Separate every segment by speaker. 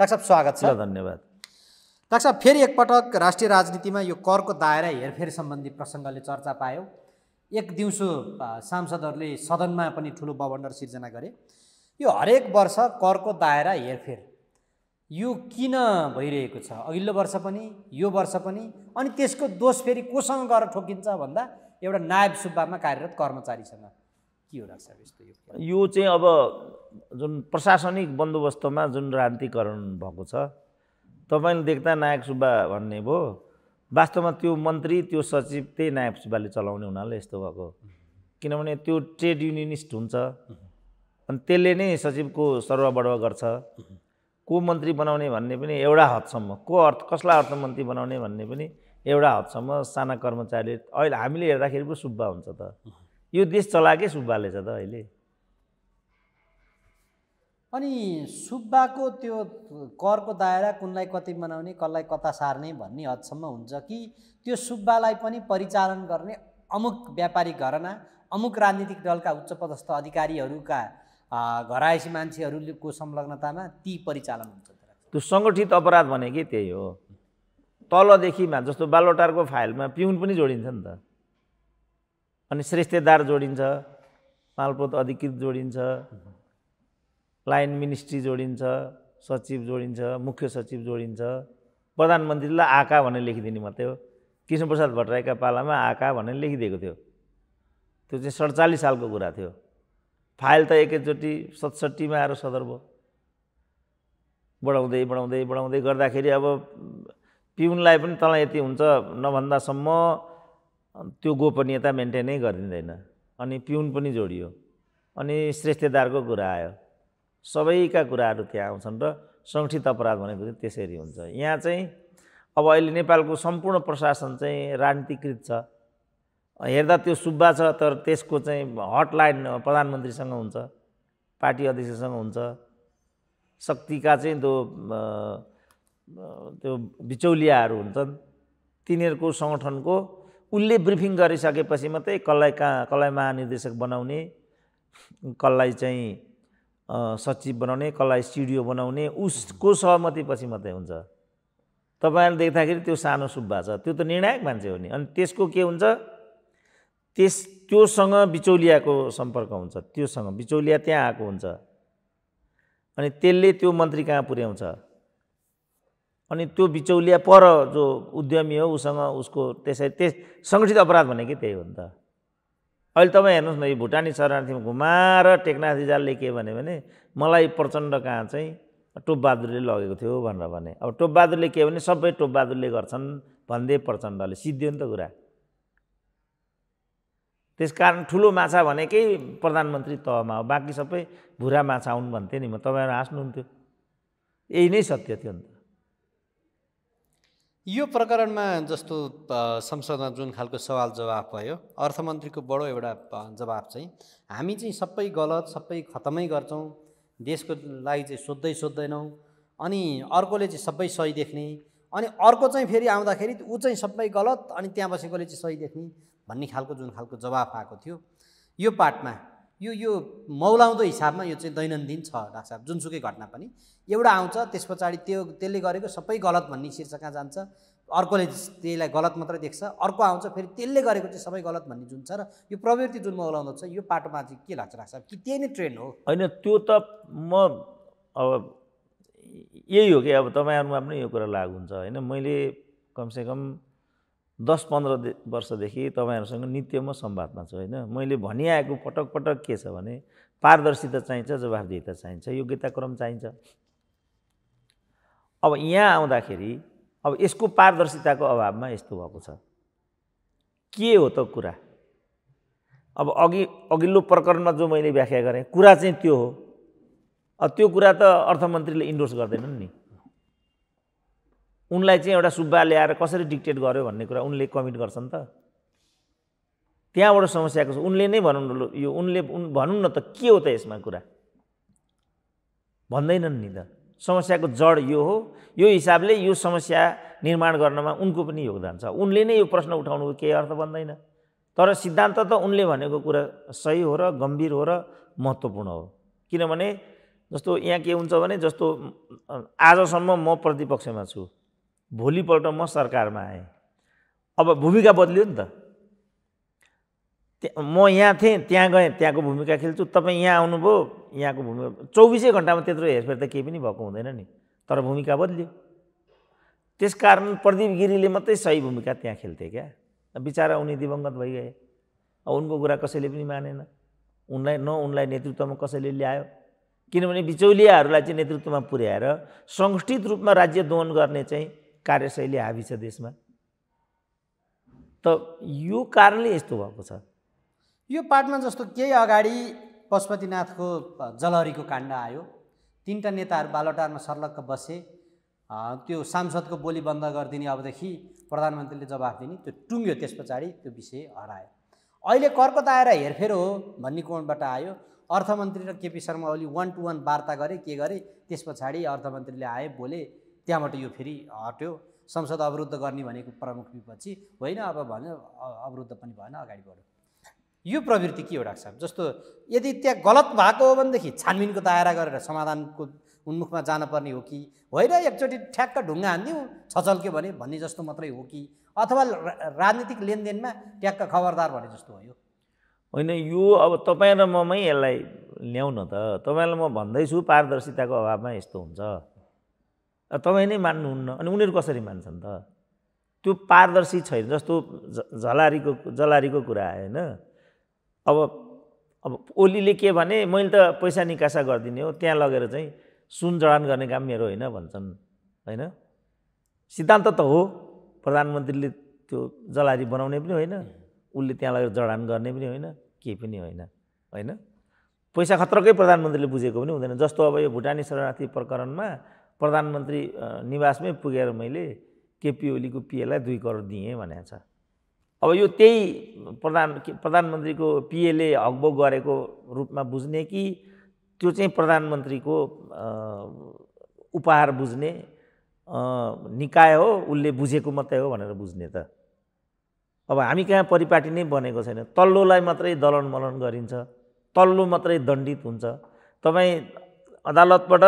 Speaker 1: doctor साहब स्वागत छ धन्यवाद
Speaker 2: डाक्टर साहब फेरि एकपटक राष्ट्रिय राजनीतिमा यो करको दायरा हेरफेर सम्बन्धी प्रसङ्गले चर्चा पायो एक दिउँसो सांसदहरूले सदनमा पनि ठुलो बवन्डर सिर्जना गरे यो हरेक वर्ष करको दायरा हेरफेर यो किन भइरहेको छ अघिल्लो वर्ष पनि यो वर्ष पनि अनि त्यसको दोष फेरि कोसँग गएर ठोकिन्छ भन्दा एउटा नायब सुब्बामा कार्यरत कर्मचारीसँग के हो
Speaker 1: डाक्टर साहब यस्तो यो चाहिँ अब जुन प्रशासनिक बन्दोबस्तमा जुन रान्तिकरण भएको छ तपाईँले देख्दा नायक सुब्बा भन्ने भयो वास्तवमा त्यो मन्त्री त्यो सचिव त्यही नायक सुब्बाले चलाउने हुनाले यस्तो भएको किनभने त्यो ट्रेड युनियनिस्ट हुन्छ अनि त्यसले नै सचिवको सर्वबडवा गर्छ को मन्त्री बनाउने भन्ने पनि एउटा हदसम्म को अर्थ कसलाई अर्थमन्त्री बनाउने भन्ने पनि एउटा हदसम्म साना कर्मचारी अहिले हामीले हेर्दाखेरि पो सुब्बा हुन्छ त यो देश चलाएकै सुब्बाले छ त अहिले
Speaker 2: अनि सुब्बाको त्यो करको दायरा कुनलाई कति बनाउने कसलाई कता सार्ने भन्ने हदसम्म हुन्छ कि त्यो सुब्बालाई पनि परिचालन गर्ने अमुक व्यापारिक घरना अमुक राजनीतिक दलका उच्च पदस्थ अधिकारीहरूका घरायसी मान्छेहरूको संलग्नतामा ती परिचालन हुन्छ
Speaker 1: त्यो सङ्गठित अपराध भनेकै त्यही हो तलदेखिमा जस्तो बालोटारको फाइलमा पिउन पनि जोडिन्छ नि त अनि श्रेष्ठदार जोडिन्छ मालपोत अधिकृत जोडिन्छ लाइन मिनिस्ट्री जोडिन्छ सचिव जोडिन्छ मुख्य सचिव जोडिन्छ प्रधानमन्त्रीलाई आका भनेर लेखिदिने मात्रै हो कृष्णप्रसाद भट्टराईका पालामा आका भनेर लेखिदिएको थियो त्यो चाहिँ सडचालिस सालको कुरा थियो फाइल त एकैचोटि सतसट्ठीमा आएर सदर भयो बढाउँदै बढाउँदै बढाउँदै गर्दाखेरि अब पिउनलाई पनि तल यति हुन्छ नभन्दासम्म त्यो गोपनीयता मेन्टेनै गरिँदैन अनि पिउन पनि जोडियो अनि श्रेष्ठदारको कुरा आयो सबैका कुराहरू त्यहाँ आउँछन् र सङ्गठित अपराध भनेको चाहिँ त्यसरी हुन्छ यहाँ चाहिँ अब अहिले नेपालको सम्पूर्ण प्रशासन चाहिँ राजनीतिकृत छ हेर्दा त्यो सुब्बा छ तर त्यसको चाहिँ हटलाइन प्रधानमन्त्रीसँग हुन्छ पार्टी अध्यक्षसँग हुन्छ शक्तिका चाहिँ त्यो त्यो बिचौलियाहरू हुन्छन् तिनीहरूको सङ्गठनको उसले ब्रिफिङ गरिसकेपछि मात्रै कसलाई कहाँ कसलाई महानिर्देशक बनाउने कसलाई चाहिँ सचिव बनाउने कसलाई स्टुडियो बनाउने उसको सहमतिपछि मात्रै हुन्छ तपाईँहरूले देख्दाखेरि त्यो सानो सुब्बा छ त्यो त निर्णायक मान्छे हो नि अनि त्यसको के हुन्छ त्यस त्योसँग बिचौलियाको सम्पर्क हुन्छ त्योसँग बिचौलिया त्यहाँ आएको हुन्छ अनि त्यसले त्यो मन्त्री कहाँ पुर्याउँछ अनि त्यो बिचौलिया पर जो उद्यमी हो उसँग उसको त्यसै त्यस सङ्गठित अपराध भनेकै त्यही हो नि त अहिले तपाईँ हेर्नुहोस् न यो भुटानी शरणार्थीमा घुमाएर टेकनाथ रिजालले के भन्यो भने मलाई प्रचण्ड कहाँ चाहिँ टोपबहादुरले लगेको थियो भनेर भने अब टोपबहादुरले के भने सबै टोपबहादुरले गर्छन् भन्दे प्रचण्डले सिद्धियो नि त कुरा त्यस कारण ठुलो माछा भनेकै प्रधानमन्त्री तहमा हो बाँकी सबै भुरा माछा आउनु भन्थेँ नि म तपाईँहरू हाँस्नुहुन्थ्यो यही नै सत्य थियो नि त
Speaker 2: यो प्रकरणमा जस्तो संसदमा जुन खालको सवाल जवाफ भयो अर्थमन्त्रीको बडो एउटा जवाफ चाहिँ हामी चाहिँ सबै गलत सबै खतमै गर्छौँ देशको लागि चाहिँ सोद्धै सोद्धैनौँ अनि अर्कोले चाहिँ सबै सही देख्ने अनि अर्को चाहिँ फेरि आउँदाखेरि ऊ चाहिँ सबै गलत अनि त्यहाँ बसेकोले चाहिँ सही देख्ने भन्ने खालको जुन खालको जवाफ आएको थियो यो पाठमा यो यो मौलाउँदो हिसाबमा यो चाहिँ दैनन्दिन छ डाक्टर साहब जुनसुकै घटना पनि एउटा आउँछ त्यस पछाडि त्यो त्यसले गरेको सबै गलत भन्ने शीर्षकमा जान्छ अर्कोले त्यसलाई गलत मात्रै देख्छ अर्को आउँछ फेरि त्यसले गरेको चाहिँ सबै गलत भन्ने जुन छ र यो प्रवृत्ति जुन मौलाउँदो छ यो पाटोमा चाहिँ के लाग्छ डाक्टर साहब कि त्यही नै ट्रेन्ड हो
Speaker 1: होइन त्यो त म अब यही हो कि अब तपाईँहरूमा पनि यो कुरा लागु हुन्छ होइन मैले कमसेकम दस पन्ध्र वर्षदेखि तपाईँहरूसँग नित्य म संवादमा छु होइन मैले भनिआएको पटक पटक के छ भने पारदर्शिता चाहिन्छ जवाबदेता चाहिन्छ योग्यताक्रम चाहिन्छ अब यहाँ आउँदाखेरि अब यसको पारदर्शिताको अभावमा यस्तो भएको छ के हो त कुरा अब अघि अघिल्लो प्रकरणमा जो मैले व्याख्या गरेँ कुरा चाहिँ त्यो हो त्यो कुरा त अर्थमन्त्रीले इन्डोर्स गर्दैनन् नि उनलाई चाहिँ एउटा सुब्बा ल्याएर कसरी डिक्टेट गर्यो भन्ने कुरा उनले कमिट गर्छन् नि त त्यहाँबाट समस्याको छ उनले नै भनौँ न यो उनले उन भनौँ न त के हो त यसमा कुरा भन्दैनन् नि त समस्याको जड यो हो यो हिसाबले यो समस्या निर्माण गर्नमा उनको पनि योगदान छ उनले नै यो प्रश्न उठाउनुको केही अर्थ भन्दैन तर सिद्धान्त त उनले भनेको कुरा सही हो र गम्भीर हो र महत्त्वपूर्ण हो किनभने जस्तो यहाँ के हुन्छ भने जस्तो आजसम्म म प्रतिपक्षमा छु भोलिपल्ट म सरकारमा आएँ अब भूमिका बदलियो नि त म यहाँ थिएँ त्यहाँ गएँ त्यहाँको भूमिका खेल्छु तपाईँ यहाँ आउनुभयो यहाँको भूमिका चौबिसै घन्टामा त्यत्रो हेरफेर त केही पनि भएको हुँदैन नि तर भूमिका बदलियो त्यसकारण प्रदीप गिरीले मात्रै सही भूमिका त्यहाँ खेल्थे क्या बिचरा उनी दिवङ्गत भइगए अब उनको कुरा कसैले पनि मानेन उनलाई न उनलाई नेतृत्वमा कसैले ल्यायो किनभने बिचौलियाहरूलाई चाहिँ नेतृत्वमा पुर्याएर सङ्गठित रूपमा राज्य दोहन गर्ने चाहिँ कार्यशैली हाबी छ देशमा त यो कारणले यस्तो भएको छ
Speaker 2: यो पार्टमा जस्तो केही अगाडि पशुपतिनाथको जलहरीको काण्ड आयो तिनवटा नेताहरू बालोटारमा सर्लक्क बसे त्यो सांसदको बोली बन्द गरिदिने अबदेखि प्रधानमन्त्रीले जवाफ दिने त्यो टुङ्ग्यो त्यस पछाडि त्यो विषय हरायो अहिले कर्कत आएर हेरफेर हो भन्ने कोणबाट आयो अर्थमन्त्री र KP Sharma Oli one to one वार्ता गरे के गरे त्यस पछाडि अर्थमन्त्रीले आए बोले त्यहाँबाट यो फेरि हट्यो संसद अवरुद्ध गर्ने भनेको प्रमुख विपक्षी होइन अब भन्यो अवरुद्ध पनि भएन अगाडि बढ्यो यो प्रवृत्ति के हो डाक्टर जस्तो यदि त्यहाँ गलत भएको हो भनेदेखि छानबिनको दायरा गरेर समाधानको उन्मुखमा जानुपर्ने हो कि होइन एकचोटि ठ्याक्क ढुङ्गा हान्दिउँ छचल्क्यो भने भन्ने जस्तो मात्रै हो कि अथवा राजनीतिक लेनदेनमा ट्याक्क खबरदार भने जस्तो हो यो
Speaker 1: होइन यो अब तपाईँ र ममै यसलाई ल्याउन त तपाईँलाई म भन्दैछु पारदर्शिताको अभावमा यस्तो हुन्छ तपाईँ नै मान्नुहुन्न अनि उनीहरू कसरी मान्छन् त त्यो पारदर्शी छैन जस्तो झलारीको जलारीको कुरा आयो होइन अब अब ओलीले के भने मैले त पैसा निकासा गरिदिने हो त्यहाँ लगेर चाहिँ सुन जडान गर्ने काम मेरो होइन भन्छन् होइन सिद्धान्त त हो प्रधानमन्त्रीले त्यो जलारी बनाउने पनि होइन उसले त्यहाँ लगेर जडान गर्ने पनि होइन केही पनि होइन होइन पैसा खत्रकै प्रधानमन्त्रीले बुझेको पनि हुँदैन जस्तो अब यो भुटानी शरणार्थी प्रकरणमा प्रधानमन्त्री निवासमै पुगेर मैले केपी ओलीको पिएलाई दुई करोड दिएँ भनेको छ अब यो त्यही प्रधान प्रधानमन्त्रीको पिएले हकबो गरेको रूपमा बुझ्ने कि त्यो चाहिँ प्रधानमन्त्रीको उपहार बुझ्ने निकाय हो उसले बुझेको मात्रै हो भनेर बुझ्ने त अब हामी कहाँ परिपाटी नै बनेको छैन तल्लोलाई मात्रै दलन मलन गरिन्छ तल्लो मात्रै दण्डित हुन्छ तपाईँ अदालतबाट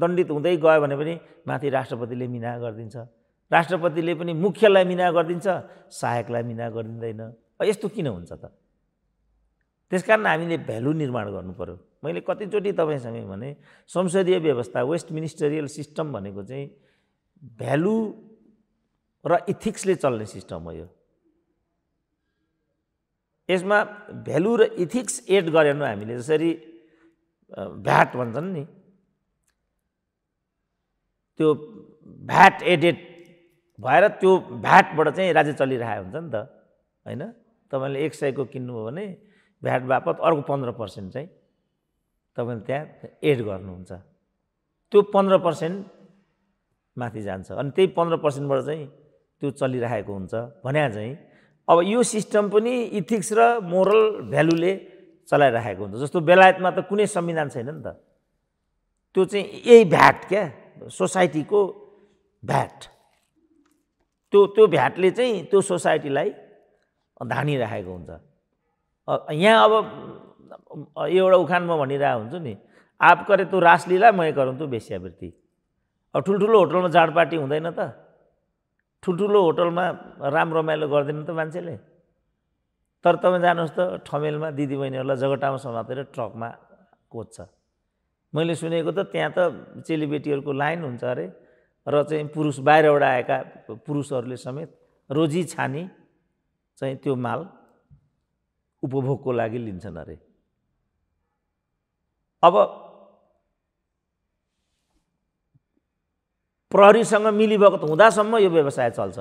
Speaker 1: दण्डित हुँदै गयो भने पनि माथि राष्ट्रपतिले मिना गरिदिन्छ राष्ट्रपतिले पनि मुख्यलाई मिना गरिदिन्छ सहायकलाई मिना गरिदिँदैन यस्तो किन हुन्छ त त्यस कारण हामीले भ्यालु निर्माण पऱ्यो मैले कतिचोटि तपाईँसँग भने संसदीय व्यवस्था वेस्ट मिनिस्टरियल सिस्टम भनेको चाहिँ भ्यालु र इथिक्सले चल्ने सिस्टम हो यो यसमा भ्यालु र इथिक्स एड गरेन हामीले जसरी भ्याट भन्छन् नि त्यो भ्याट एडेड भएर त्यो भ्याटबाट चाहिँ राज्य चलिरहेको हुन्छ नि त होइन तपाईँले एक सयको किन्नुभयो भने भ्याट बापत अर्को पन्ध्र पर्सेन्ट चाहिँ तपाईँले त्यहाँ एड गर्नुहुन्छ त्यो पन्ध्र पर्सेन्ट माथि जान्छ अनि त्यही पन्ध्र पर्सेन्टबाट चाहिँ त्यो चलिरहेको हुन्छ भने चाहिँ अब यो सिस्टम पनि इथिक्स र मोरल भ्यालुले चलाइराखेको हुन्छ जस्तो बेलायतमा त कुनै संविधान छैन नि त त्यो चाहिँ यही भ्याट क्या सोसाइटीको भ्याट त्यो त्यो भ्याटले चाहिँ त्यो सोसाइटीलाई धानिराखेको हुन्छ यहाँ अब एउटा उखानमा भनिरहेको हुन्छु नि आप करे त्यो रासलीला मै गरौँ तँ वेश्यावृत्ति अब ठुल्ठुलो होटलमा जाडपाटी हुँदैन त ठुल्ठुलो होटलमा राम रमाइलो गर्दैन त मान्छेले तर तपाईँ जानुहोस् त ठमेलमा दिदीबहिनीहरूलाई जगटामा समातेर ट्रकमा कोच्छ मैले सुनेको त त्यहाँ त चेलीबेटीहरूको लाइन हुन्छ अरे र चाहिँ पुरुष बाहिरबाट आएका पुरुषहरूले समेत रोजी छानी चाहिँ त्यो माल उपभोगको लागि लिन्छन् अरे अब प्रहरीसँग मिलीभगत हुँदासम्म यो व्यवसाय चल्छ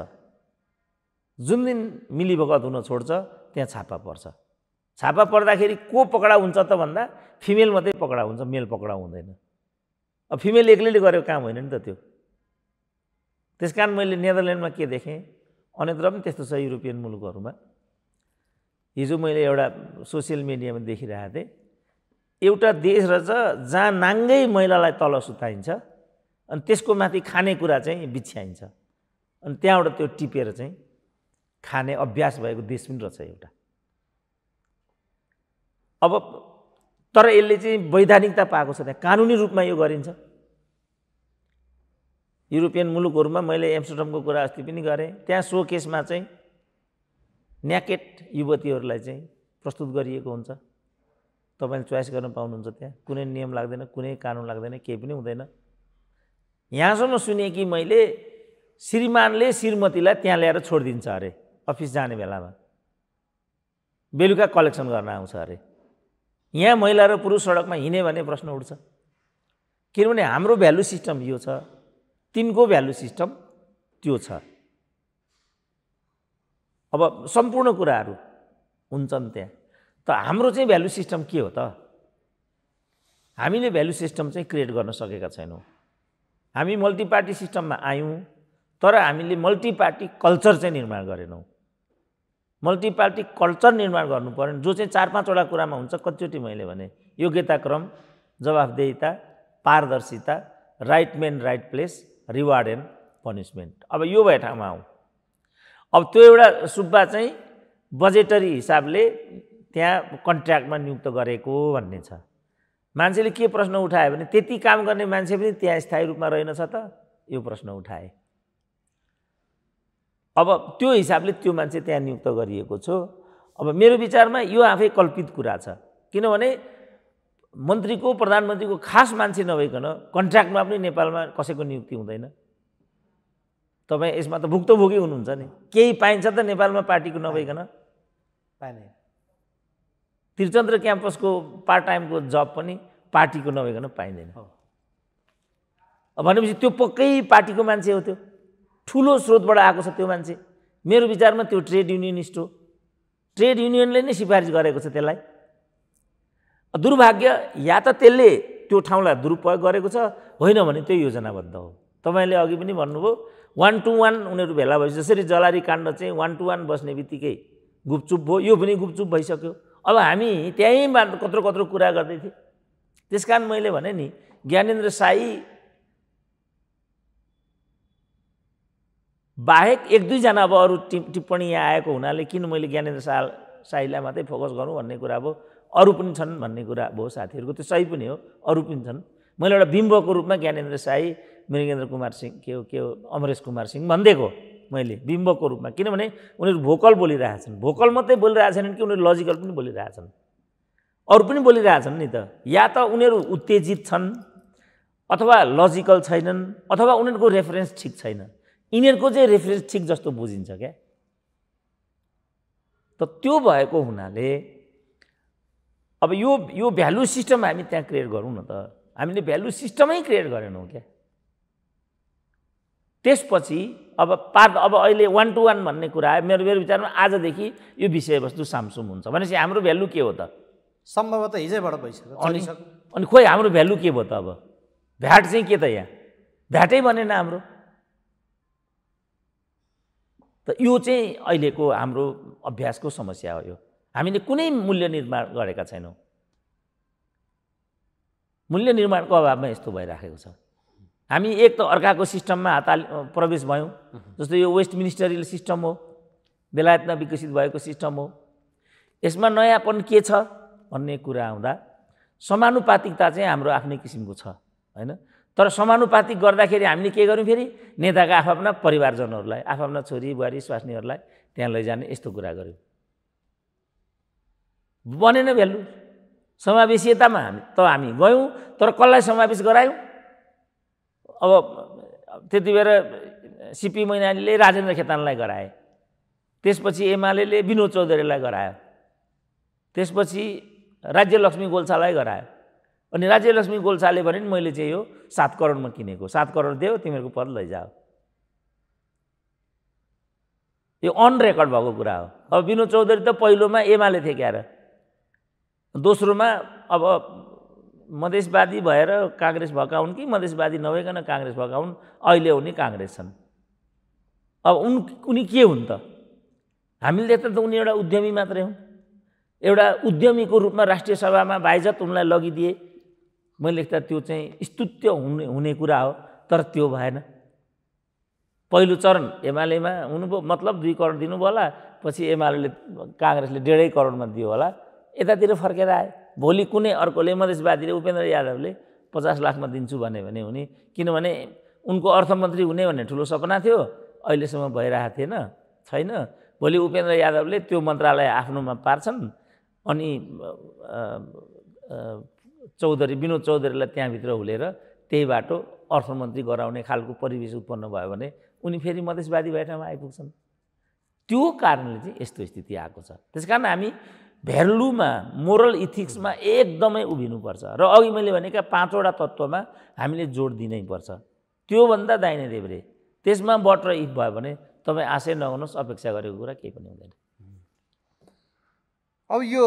Speaker 1: जुन दिन मिलीभगत हुन छोड्छ त्यहाँ छापा पर्छ छापा पर्दाखेरि को पकडा हुन्छ त भन्दा फिमेल मात्रै पकडा हुन्छ मेल पकडा हुँदैन अब फिमेल एक्लैले गरेको काम होइन नि त त्यो त्यस कारण मैले नेदरल्यान्डमा के देखेँ अन्यत्र पनि त्यस्तो छ युरोपियन मुलुकहरूमा हिजो मैले एउटा सोसियल मिडियामा देखिरहेको थिएँ एउटा देश रहेछ जहाँ नाङ्गै महिलालाई तल सुताइन्छ अनि त्यसको माथि खानेकुरा चाहिँ बिछ्याइन्छ अनि त्यहाँबाट त्यो टिपेर चाहिँ खाने अभ्यास भएको देश पनि रहेछ एउटा अब तर यसले चाहिँ वैधानिकता पाएको छ त्यहाँ कानुनी रूपमा यो गरिन्छ युरोपियन मुलुकहरूमा मैले एम्स्टर्डमको कुरा अस्ति पनि गरेँ त्यहाँ सो केसमा चाहिँ न्याकेट युवतीहरूलाई चाहिँ प्रस्तुत गरिएको हुन्छ तपाईँले चोइस गर्न पाउनुहुन्छ त्यहाँ कुनै नियम लाग्दैन कुनै कानुन लाग्दैन केही पनि हुँदैन यहाँसम्म सुने कि मैले श्रीमानले श्रीमतीलाई त्यहाँ ल्याएर छोडिदिन्छ अरे अफिस जाने बेलामा बेलुका कलेक्सन गर्न आउँछ अरे यहाँ महिला र पुरुष सडकमा हिँड्यो भने प्रश्न उठ्छ किनभने हाम्रो भ्यालु सिस्टम यो छ तिनको भ्यालु सिस्टम त्यो छ अब सम्पूर्ण कुराहरू हुन्छन् त्यहाँ त हाम्रो चाहिँ भ्यालु सिस्टम के हो त हामीले भ्यालु सिस्टम चाहिँ क्रिएट गर्न सकेका छैनौँ हामी मल्टिपार्टी सिस्टममा आयौँ तर हामीले मल्टिपार्टी कल्चर चाहिँ निर्माण गरेनौँ मल्टिपार्टी कल्चर निर्माण गर्नु पऱ्यो जो चाहिँ चार पाँचवटा कुरामा हुन्छ कतिचोटि मैले भने योग्यताक्रम जवाफदेहिता पारदर्शिता right man right place reward and punishment अब यो भए ठाउँमा आउँ अब त्यो एउटा सुब्बा चाहिँ बजेटरी हिसाबले त्यहाँ कन्ट्र्याक्टमा नियुक्त गरेको भन्ने छ मान्छेले के प्रश्न उठायो भने त्यति काम गर्ने मान्छे पनि त्यहाँ स्थायी रूपमा रहेनछ त यो प्रश्न उठाए अब त्यो हिसाबले त्यो मान्छे त्यहाँ नियुक्त गरिएको छ अब मेरो विचारमा यो आफै कल्पित कुरा छ किनभने मन्त्रीको प्रधानमन्त्रीको खास मान्छे नभइकन कन्ट्र्याक्टमा पनि नेपालमा कसैको नियुक्ति हुँदैन तपाईँ यसमा त भुक्तभोगी हुनुहुन्छ नि केही पाइन्छ त नेपालमा पार्टीको नभइकन पाइने त्रिचन्द्र क्याम्पसको पार्ट टाइमको जब पनि पार्टीको नभइकन पाइँदैन भनेपछि त्यो पक्कै पार्टीको मान्छे हो त्यो ठुलो स्रोतबाट आएको छ त्यो मान्छे मेरो विचारमा त्यो ट्रेड युनियनिस्ट हो ट्रेड युनियनले नै सिफारिस गरेको छ त्यसलाई दुर्भाग्य या त त्यसले त्यो ठाउँलाई दुरुपयोग गरेको छ होइन भने त्यो योजनाबद्ध हो तपाईँले अघि पनि भन्नुभयो वान टू वान उनीहरू भेला भएपछि जसरी जलारी काण्ड चाहिँ वान टू वान बस्ने बित्तिकै गुपचुप भयो यो पनि गुपचुप भइसक्यो अब हामी त्यहीँ कत्रो कत्रो कुरा गर्दै थिएँ त्यस कारण मैले भने नि ज्ञानेन्द्र साई बाहेक एक दुईजना अब अरू टि टिप्पणी यहाँ आएको हुनाले किन मैले ज्ञानेन्द्र शाह साईलाई मात्रै फोकस गरौँ भन्ने कुरा अब अरू पनि छन् भन्ने कुरा भयो साथीहरूको त्यो सही पनि हो अरू पनि छन् मैले एउटा बिम्बको रूपमा ज्ञानेन्द्र साई मृगेन्द्र कुमार सिंह के हो के हो अमरेश कुमार सिंह भनिदिएको मैले बिम्बको रूपमा किनभने उनीहरू भोकल बोलिरहेछन् भोकल मात्रै बोलिरहेछन् कि उनीहरू लजिकल पनि बोलिरहेछन् अरू पनि बोलिरहेछन् नि त या त उनीहरू उत्तेजित छन् अथवा लजिकल छैनन् अथवा उनीहरूको रेफरेन्स ठिक छैन यिनीहरूको चाहिँ रेफरेन्स ठिक जस्तो बुझिन्छ क्या त त्यो भएको हुनाले अब यो यो भ्यालु सिस्टम हामी त्यहाँ क्रिएट गरौँ न त हामीले भ्यालु सिस्टमै क्रिएट गरेनौँ क्या त्यसपछि अब पार्ट अब अहिले वान टू वान भन्ने कुरा आयो मेरो मेरो विचारमा आजदेखि यो विषयवस्तु सामसुम हुन्छ भनेपछि हाम्रो भ्यालु के हो त सम्भवतः
Speaker 2: हिजैबाट भइसक्यो
Speaker 1: अनि अनि खोइ हाम्रो भ्यालु के भयो त अब भ्याट चाहिँ के त यहाँ भ्याटै बनेन हाम्रो त यो चाहिँ अहिलेको हाम्रो अभ्यासको समस्या हो यो हामीले कुनै मूल्य निर्माण गरेका छैनौँ मूल्य निर्माणको अभावमा यस्तो भइराखेको छ हामी एक त अर्काको सिस्टममा हात प्रवेश भयौँ जस्तो यो वेस्ट मिनिस्टरियल सिस्टम हो बेलायतमा विकसित भएको सिस्टम हो यसमा नयाँपन के छ भन्ने कुरा आउँदा समानुपातिकता चाहिँ हाम्रो आफ्नै किसिमको छ होइन तर समानुपातिक गर्दाखेरि हामीले के गर्यौँ फेरि नेताका आफ्ना परिवारजनहरूलाई आफ्ना छोरी बुहारी स्वास्नीहरूलाई त्यहाँ लैजाने यस्तो कुरा गऱ्यौँ बनेन भ्यालु समावेशीयतामा हामी त हामी गयौँ तर कसलाई समावेश गरायौँ अब त्यति बेला सिपी मैनालीले राजेन्द्र खेतानलाई गराए त्यसपछि एमाले विनोद चौधरीलाई गरायो त्यसपछि राज्यलक्ष्मी गोल्छालाई गरायो अनि राज्यलक्ष्मी गोल्साले भने नि मैले चाहिँ यो सात करोडमा किनेको सात करोड दियो तिमीहरूको पद लैजाओ यो अन रेकर्ड भएको कुरा हो अब विनोद चौधरी त पहिलोमा एमाले थिए क्यार दोस्रोमा अब मधेसवादी भएर काङ्ग्रेस भएका हुन् कि मधेसवादी नभइकन काङ्ग्रेस भएका हुन् अहिले उनी काङ्ग्रेस छन् अब उन उनी के हुन् त हामीले देख्दा त उनी एउटा उद्यमी मात्रै हुन् एउटा उद्यमीको रूपमा राष्ट्रिय सभामा बाइजत उनलाई लगिदिए मैले लेख्दा त्यो चाहिँ स्तुत्य हुने हुने कुरा हो तर त्यो भएन पहिलो चरण एमालेमा हुनुभयो मतलब दुई करोड दिनुभयो होला पछि एमाले काङ्ग्रेसले डेढै करोडमा दियो होला यतातिर फर्केर आए भोलि कुनै अर्कोले मधेसवादीले उपेन्द्र यादवले पचास लाखमा दिन्छु भन्यो भने हुने किनभने उनको अर्थमन्त्री हुने भन्ने ठुलो सपना थियो अहिलेसम्म भइरहेको थिएन छैन भोलि उपेन्द्र यादवले त्यो मन्त्रालय आफ्नोमा पार्छन् अनि चौधरी विनोद चौधरीलाई त्यहाँभित्र हुलेर त्यही बाटो अर्थमन्त्री गराउने खालको परिवेश उत्पन्न भयो भने उनी फेरि मधेसवादी बैठकमा आइपुग्छन् त्यो कारणले चाहिँ यस्तो स्थिति आएको छ त्यस कारण हामी भ्यालुमा मोरल इथिक्समा एकदमै उभिनुपर्छ र अघि मैले भनेका पाँचवटा तत्त्वमा हामीले जोड दिनैपर्छ त्योभन्दा दाहिने देब्रे त्यसमा बट र इफ भयो भने तपाईँ आशै नगर्नुहोस् अपेक्षा गरेको कुरा केही पनि हुँदैन अब यो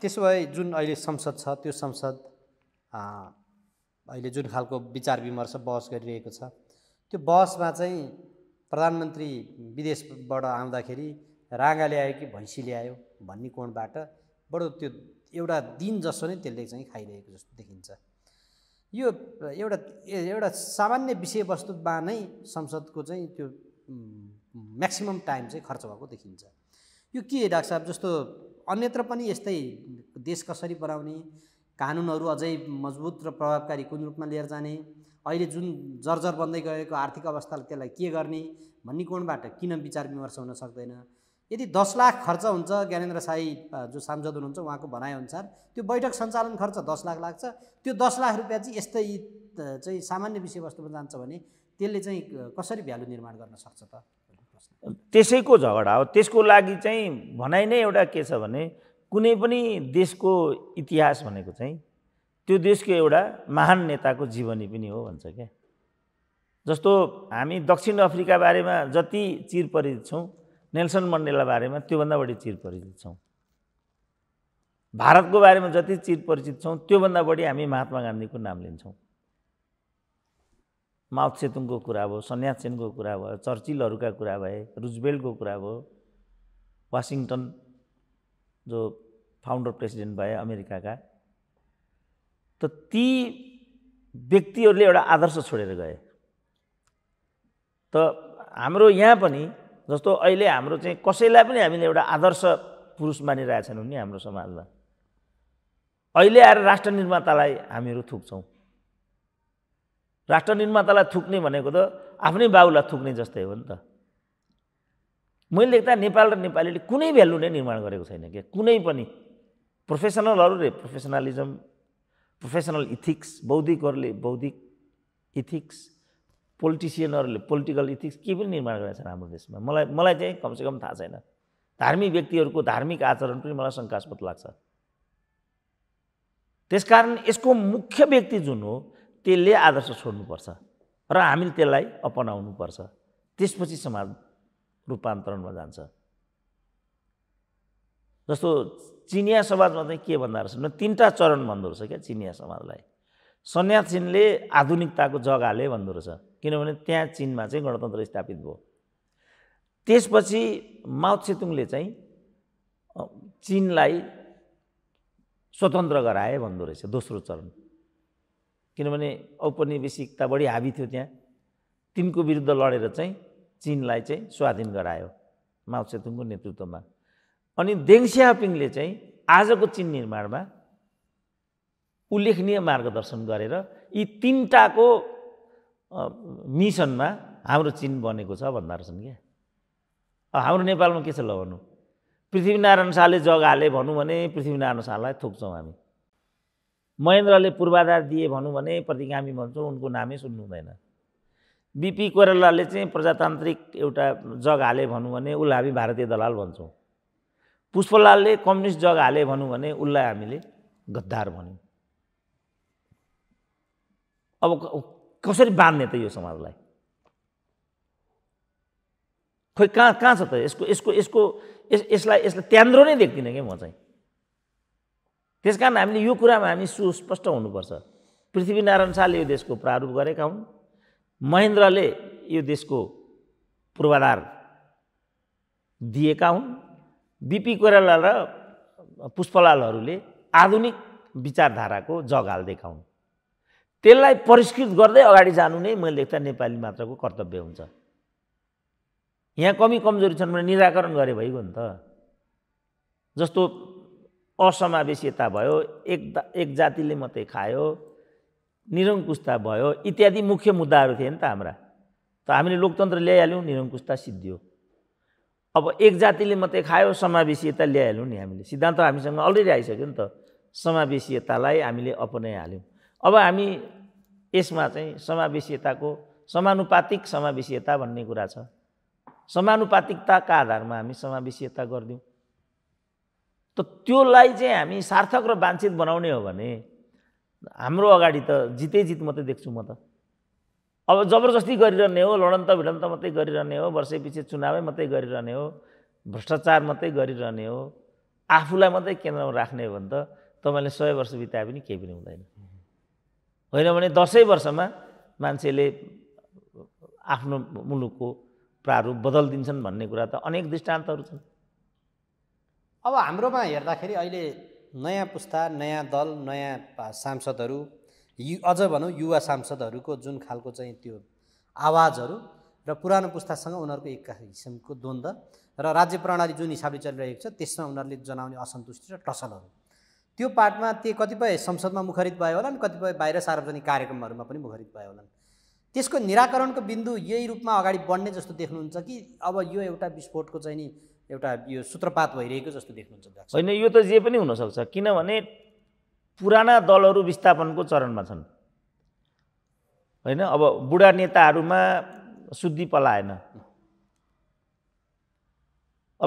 Speaker 1: त्यसो भए जुन अहिले
Speaker 2: संसद छ त्यो संसद अहिले जुन खालको विचार विमर्श बहस गरिरहेको छ त्यो बहसमा चाहिँ प्रधानमन्त्री विदेशबाट आउँदाखेरि राँगा ल्यायो कि भैँसी ल्यायो भन्ने कोणबाट बडो त्यो एउटा दिन जसो नै त्यसले चाहिँ खाइरहेको जस्तो देखिन्छ यो एउटा एउटा सामान्य विषयवस्तुमा नै संसदको चाहिँ त्यो म्याक्सिमम् टाइम चाहिँ खर्च भएको देखिन्छ यो के डाक्टर साहब जस्तो अन्यत्र पनि यस्तै देश कसरी बनाउने कानुनहरू अझै मजबुत र प्रभावकारी कुन रूपमा लिएर जाने अहिले जुन जर्जर बन्दै गएको आर्थिक अवस्थालाई त्यसलाई के गर्ने भन्ने कोणबाट किन विचार विमर्श हुन सक्दैन यदि दस लाख खर्च हुन्छ ज्ञानेन्द्र साई जो सांसद हुनुहुन्छ उहाँको भनाइअनुसार त्यो बैठक सञ्चालन खर्च दस लाख लाग्छ त्यो दस लाख रुपियाँ चाहिँ यस्तै चाहिँ सामान्य विषयवस्तुमा जान्छ भने त्यसले चाहिँ कसरी भ्यालु निर्माण गर्न सक्छ त
Speaker 1: त्यसैको झगडा हो त्यसको लागि चाहिँ भनाइ नै एउटा के छ भने कुनै पनि देशको इतिहास भनेको चाहिँ त्यो देशको एउटा महान नेताको जीवनी पनि हो भन्छ क्या जस्तो हामी दक्षिण अफ्रिका बारेमा जति चिर परिचित छौँ नेल्सन मण्डेला बारेमा त्योभन्दा बढी चिर परिचित छौँ भारतको बारेमा जति चिर परिचित छौँ त्योभन्दा बढी हामी महात्मा गान्धीको नाम लिन्छौँ माउत्सेतुङको कुरा भयो सन्यासेनको कुरा भयो चर्चिलहरूका कुरा भए रुजबेलको कुरा भयो वासिङटन जो फाउन्डर प्रेसिडेन्ट भए अमेरिकाका त ती व्यक्तिहरूले एउटा आदर्श छोडेर गए त हाम्रो यहाँ पनि जस्तो अहिले हाम्रो चाहिँ कसैलाई पनि हामीले एउटा आदर्श पुरुष मानिरहेका छैनौँ नि हाम्रो समाजमा अहिले आएर राष्ट्र निर्मातालाई हामीहरू थुक्छौँ राष्ट्र निर्मातालाई थुक्ने भनेको त आफ्नै बाबुलाई थुक्ने जस्तै हो नि त मैले देख्दा नेपाल र नेपालीले कुनै भ्यालु नै निर्माण गरेको छैन क्या कुनै पनि प्रोफेसनलहरूले प्रोफेसनलिजम प्रोफेसनल इथिक्स बौद्धिकहरूले बौद्धिक इथिक्स पोलिटिसियनहरूले पोलिटिकल इथिक्स के पनि निर्माण गरेका छैन हाम्रो देशमा मलाई मलाई चाहिँ कमसेकम थाहा छैन धार्मिक व्यक्तिहरूको धार्मिक आचरण पनि मलाई शङ्कास्पद लाग्छ त्यसकारण यसको मुख्य व्यक्ति जुन हो त्यसले आदर्श छोड्नुपर्छ र हामीले त्यसलाई अपनाउनुपर्छ त्यसपछि समाज रूपान्तरणमा जान्छ जस्तो चिनिया समाजमा चाहिँ के भन्दा रहेछ न तिनवटा चरण भन्दो रहेछ क्या चिनिया समाजलाई सन्यासिनले आधुनिकताको हाले भन्दो रहेछ किनभने त्यहाँ चिनमा चाहिँ गणतन्त्र स्थापित भयो त्यसपछि सेतुङले चाहिँ चिनलाई स्वतन्त्र गराए भन्दो रहेछ दोस्रो चरण किनभने औपनिवेशिकता बढी हाबी थियो त्यहाँ तिनको विरुद्ध लडेर चाहिँ चिनलाई चाहिँ स्वाधीन गरायो माओ सेतुङको नेतृत्वमा अनि देङ सियापिङले चाहिँ आजको चिन निर्माणमा उल्लेखनीय मार्गदर्शन गरेर यी तिनवटाको मिसनमा हाम्रो चिन बनेको छ भन्दा रहेछन् क्या हाम्रो नेपालमा के छ ल भनौँ पृथ्वीनारायण शाहले जग्गा हाले भनौँ भने पृथ्वीनारायण शाहलाई थोक्छौँ हामी महेन्द्रले पूर्वाधार दिए भनौँ भने प्रतिगामी भन्छौँ उनको नामै सुन्नु हुँदैन बिपी कोइरालाले चाहिँ प्रजातान्त्रिक एउटा जग हाले भनौँ भने उसलाई हामी भारतीय दलाल भन्छौँ पुष्पलालले कम्युनिस्ट जग हाले भनौँ भने उसलाई हामीले गद्दार भन्यौँ अब कसरी बाँध्ने त यो समाजलाई खोइ कहाँ कहाँ छ त यसको यसको यसको यसलाई यसलाई त्यान्द्रो नै देख्दिनँ क्या म चाहिँ त्यस कारण हामीले यो कुरामा हामी सुस्पष्ट हुनुपर्छ पृथ्वीनारायण शाहले यो देशको प्रारूप गरेका हुन् महेन्द्रले यो देशको पूर्वाधार दिएका हुन् बिपी कोइराला र पुष्पलालहरूले आधुनिक विचारधाराको जग हालिदिएका हुन् त्यसलाई परिष्कृत गर्दै अगाडि जानु नै मैले लेख्दा नेपाली मात्रको कर्तव्य हुन्छ यहाँ कमी कमजोरी छन् भने निराकरण गरे भइगयो नि त जस्तो असमावेशीयता भयो एक एक जातिले मात्रै खायो निरङ्कुशता भयो इत्यादि मुख्य मुद्दाहरू थिए नि त हाम्रा त हामीले लोकतन्त्र ल्याइहाल्यौँ निरङ्कुशता सिद्धियो अब एक जातिले मात्रै खायो समावेशीयता ल्याइहाल्यौँ नि हामीले सिद्धान्त हामीसँग अलरेडी आइसक्यो नि त समावेशीयतालाई हामीले अपनाइहाल्यौँ अब हामी यसमा चाहिँ समावेशीयताको समानुपातिक समावेशीयता भन्ने कुरा छ समानुपातिकताका आधारमा हामी समावेशीयता गरिदिउँ त त्योलाई चाहिँ हामी सार्थक र वाञ्छित बनाउने हो भने हाम्रो अगाडि त जितै जित मात्रै देख्छु म त अब जबरजस्ती गरिरहने हो लडन्त भिडन्त मात्रै गरिरहने हो वर्षै पछि चुनावै मात्रै गरिरहने हो भ्रष्टाचार मात्रै गरिरहने हो आफूलाई मात्रै केन्द्रमा राख्ने हो भने त तपाईँले सय वर्ष बिताए पनि केही पनि हुँदैन होइन भने दसैँ वर्षमा मान्छेले आफ्नो मुलुकको प्रारूप बदलिदिन्छन् भन्ने कुरा त अनेक दृष्टान्तहरू छन्
Speaker 2: अब हाम्रोमा हेर्दाखेरि अहिले नयाँ पुस्ता नयाँ दल नयाँ सांसदहरू यु अझ भनौँ युवा सांसदहरूको जुन खालको चाहिँ त्यो आवाजहरू र पुरानो पुस्तासँग उनीहरूको एक किसिमको द्वन्द्व र राज्य प्रणाली जुन हिसाबले चलिरहेको छ त्यसमा उनीहरूले जनाउने असन्तुष्टि र टसलहरू त्यो पार्टमा त्यो कतिपय संसदमा मुखरित भयो होलान् कतिपय बाहिर सार्वजनिक कार्यक्रमहरूमा पनि मुखरित भयो होलान् त्यसको निराकरणको बिन्दु यही रूपमा अगाडि बढ्ने जस्तो देख्नुहुन्छ कि अब यो एउटा विस्फोटको चाहिँ नि
Speaker 1: एउटा यो सूत्रपात भइरहेको जस्तो देख्नुहुन्छ होइन यो त जे पनि हुनसक्छ किनभने पुराना दलहरू विस्थापनको चरणमा छन् होइन अब बुढा नेताहरूमा शुद्धि पलाएन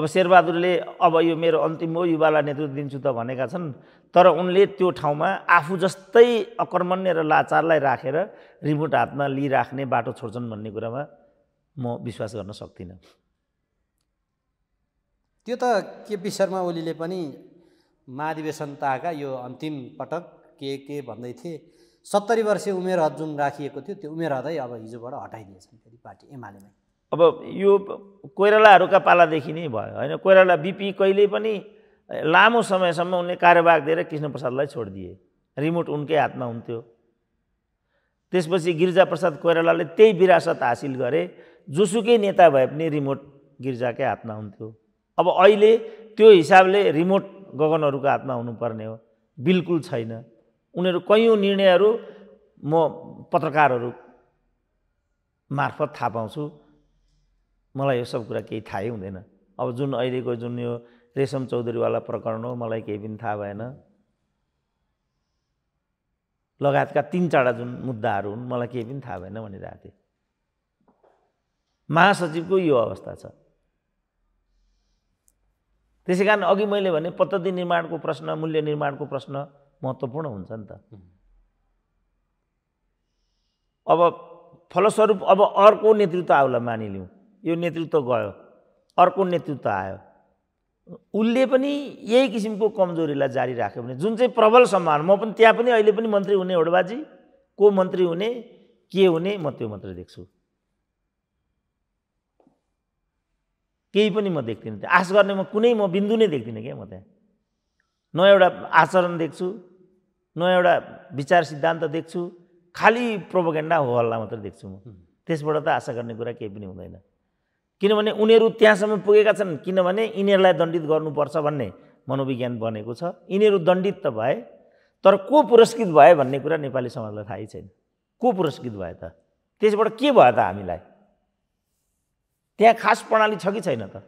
Speaker 1: अब शेरबहादुरले अब यो मेरो अन्तिम हो युवालाई नेतृत्व दिन्छु त भनेका छन् तर उनले त्यो ठाउँमा आफू जस्तै अकर्मण्य र लाचारलाई राखेर रिमोट हातमा लिइराख्ने बाटो छोड्छन् भन्ने कुरामा म विश्वास गर्न सक्दिनँ
Speaker 2: त्यो त केपी शर्मा ओलीले पनि महाधिवेशन ताका यो अन्तिम पटक के के भन्दै थिए सत्तरी वर्ष उमेर हद जुन राखिएको थियो त्यो उमेर हदै अब हिजोबाट हटाइदिएछन् फेरि पार्टी एमालेमै
Speaker 1: अब यो कोइरालाहरूका पालादेखि नै भयो होइन कोइराला बिपी कहिले पनि लामो समयसम्म उनले कार्यवाहक दिएर कृष्णप्रसादलाई छोडिदिए रिमोट उनकै हातमा हुन्थ्यो त्यसपछि गिरिजाप्रसाद कोइरालाले त्यही विरासत हासिल गरे जोसुकै नेता भए पनि रिमोट गिर्जाकै हातमा हुन्थ्यो अब अहिले त्यो हिसाबले रिमोट गगनहरूको हातमा हुनुपर्ने हो बिल्कुल छैन उनीहरू कैयौँ निर्णयहरू म पत्रकारहरू मार्फत थाहा पाउँछु मलाई यो सब कुरा केही थाहै हुँदैन अब जुन अहिलेको जुन यो रेशम चौधरीवाला प्रकरण हो मलाई केही पनि थाहा भएन लगायतका तिन चारवटा जुन मुद्दाहरू हुन् मलाई केही पनि थाहा भएन भनिरहेको थिएँ महासचिवको यो अवस्था छ त्यसै कारण अघि मैले भने पद्धति निर्माणको प्रश्न मूल्य निर्माणको प्रश्न महत्त्वपूर्ण हुन्छ नि त अब फलस्वरूप अब अर्को नेतृत्व आउला मानिलिउँ यो नेतृत्व गयो अर्को नेतृत्व आयो उसले पनि यही किसिमको कमजोरीलाई जारी राख्यो भने जुन चाहिँ प्रबल सम्मान म पनि त्यहाँ पनि अहिले पनि मन्त्री हुने होडबाजी को मन्त्री हुने के हुने म त्यो मात्रै देख्छु केही पनि म देख्दिनँ त्यहाँ आश गर्ने म कुनै म बिन्दु नै देख्दिनँ क्या म त्यहाँ न एउटा आचरण देख्छु न एउटा विचार सिद्धान्त देख्छु खालि प्रोपोगेन्डा हो हल्ला मात्र देख्छु म त्यसबाट त आशा गर्ने कुरा केही पनि हुँदैन किनभने उनीहरू त्यहाँसम्म पुगेका छन् किनभने यिनीहरूलाई दण्डित गर्नुपर्छ भन्ने मनोविज्ञान बनेको छ यिनीहरू दण्डित त भए तर को पुरस्कृत भए भन्ने कुरा नेपाली समाजलाई थाहै छैन को पुरस्कृत भए त त्यसबाट के भयो त हामीलाई त्यहाँ खास प्रणाली छ कि छैन त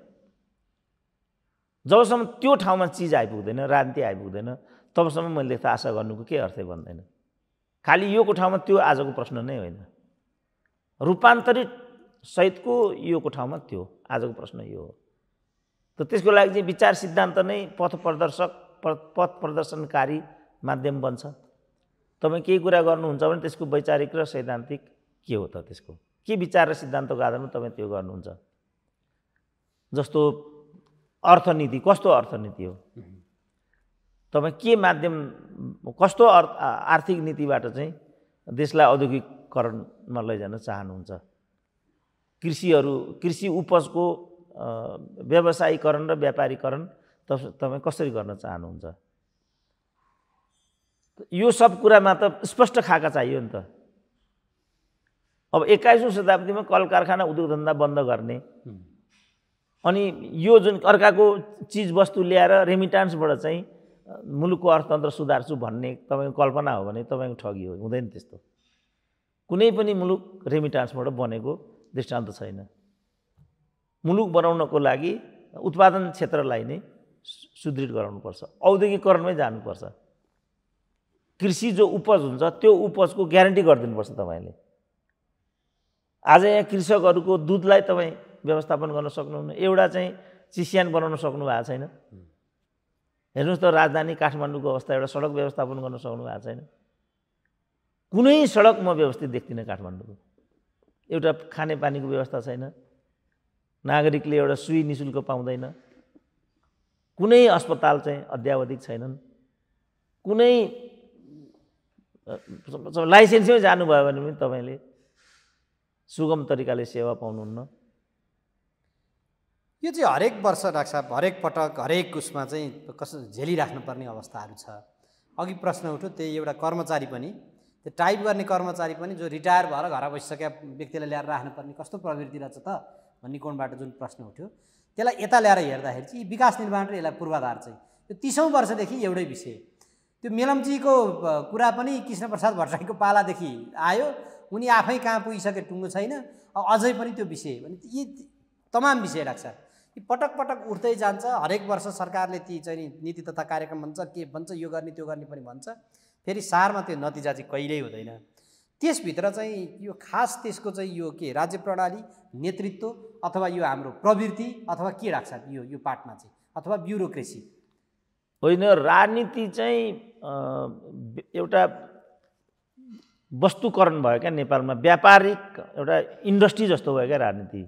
Speaker 1: जबसम्म त्यो ठाउँमा चिज आइपुग्दैन रान्ति आइपुग्दैन तबसम्म मैले त आशा गर्नुको के अर्थै भन्दैन खालि योको ठाउँमा त्यो आजको प्रश्न नै होइन रूपान्तरित सहितको योको ठाउँमा त्यो आजको प्रश्न यो हो त त्यसको लागि चाहिँ विचार सिद्धान्त नै पथ प्रदर्शक पथ प्रदर्शनकारी माध्यम बन्छ तपाईँ केही कुरा गर्नुहुन्छ भने त्यसको वैचारिक र सैद्धान्तिक के हो त त्यसको के विचार र सिद्धान्तको आधारमा तपाईँ त्यो गर्नुहुन्छ जस्तो अर्थनीति कस्तो अर्थनीति हो तपाईँ के माध्यम कस्तो अर्थ आर्थिक नीतिबाट चाहिँ देशलाई औद्योगिकरणमा लैजान चाहनुहुन्छ कृषिहरू कृषि उपजको व्यवसायीकरण र व्यापारीकरण तपाईँ कसरी गर्न चाहनुहुन्छ यो सब कुरामा त स्पष्ट खाका चाहियो नि त अब एक्काइसौँ शताब्दीमा कल कारखाना उद्योग धन्दा बन्द गर्ने अनि यो जुन अर्काको वस्तु ल्याएर रेमिटान्सबाट चाहिँ मुलुकको अर्थतन्त्र सुधार्छु भन्ने तपाईँको कल्पना हो भने तपाईँको ठगी हो हुँदैन त्यस्तो कुनै पनि मुलुक रेमिटान्सबाट बनेको दृष्टान्त छैन मुलुक बनाउनको लागि उत्पादन क्षेत्रलाई नै सुदृढ गराउनुपर्छ औद्योगिकरणमै जानुपर्छ कृषि जो उपज हुन्छ त्यो उपजको ग्यारेन्टी गरिदिनुपर्छ तपाईँले आज यहाँ कृषकहरूको दुधलाई तपाईँ व्यवस्थापन गर्न सक्नुहुन्न एउटा चाहिँ चिस्यान बनाउन सक्नु भएको छैन हेर्नुहोस् त राजधानी काठमाडौँको अवस्था एउटा सडक व्यवस्थापन गर्न सक्नु भएको छैन कुनै सडक म व्यवस्थित देख्दिनँ काठमाडौँको एउटा खानेपानीको व्यवस्था छैन नागरिकले एउटा सुई नि शुल्क पाउँदैन कुनै अस्पताल चाहिँ अध्यावधिक छैनन् कुनै लाइसेन्समै जानुभयो भने पनि तपाईँले सुगम तरिकाले सेवा पाउनुहुन्न यो
Speaker 2: चाहिँ हरेक वर्ष डाक्टर हरेक पटक हरेक उसमा चाहिँ कस झेलिराख्नुपर्ने अवस्थाहरू छ अघि प्रश्न उठ्यो त्यही एउटा कर्मचारी पनि त्यो टाइप गर्ने कर्मचारी पनि जो रिटायर भएर घर बसिसकेका व्यक्तिलाई ल्याएर राख्नुपर्ने कस्तो प्रवृत्ति रहेछ त भन्ने कोणबाट जुन प्रश्न उठ्यो त्यसलाई यता ल्याएर हेर्दाखेरि चाहिँ विकास निर्माण र यसलाई पूर्वाधार चाहिँ यो तिसौँ वर्षदेखि एउटै विषय त्यो मेलम्चीको कुरा पनि कृष्णप्रसाद भट्टराईको पालादेखि आयो उनी आफै कहाँ पुगिसके टुङ्गो छैन अझै पनि त्यो विषय भने यी तमाम विषय राख्छ यी पटक पटक उठ्दै जान्छ हरेक वर्ष सरकारले ती चाहिँ नीति तथा कार्यक्रम भन्छ के भन्छ यो गर्ने त्यो गर्ने पनि भन्छ फेरि सारमा त्यो नतिजा चाहिँ कहिल्यै हुँदैन त्यसभित्र चाहिँ यो खास त्यसको चाहिँ यो के राज्य प्रणाली नेतृत्व अथवा यो हाम्रो प्रवृत्ति अथवा के राख्छ यो यो
Speaker 1: पाठमा चाहिँ अथवा ब्युरोक्रेसी होइन राजनीति चाहिँ एउटा वस्तुकरण भयो क्या नेपालमा व्यापारिक एउटा इन्डस्ट्री जस्तो भयो क्या राजनीति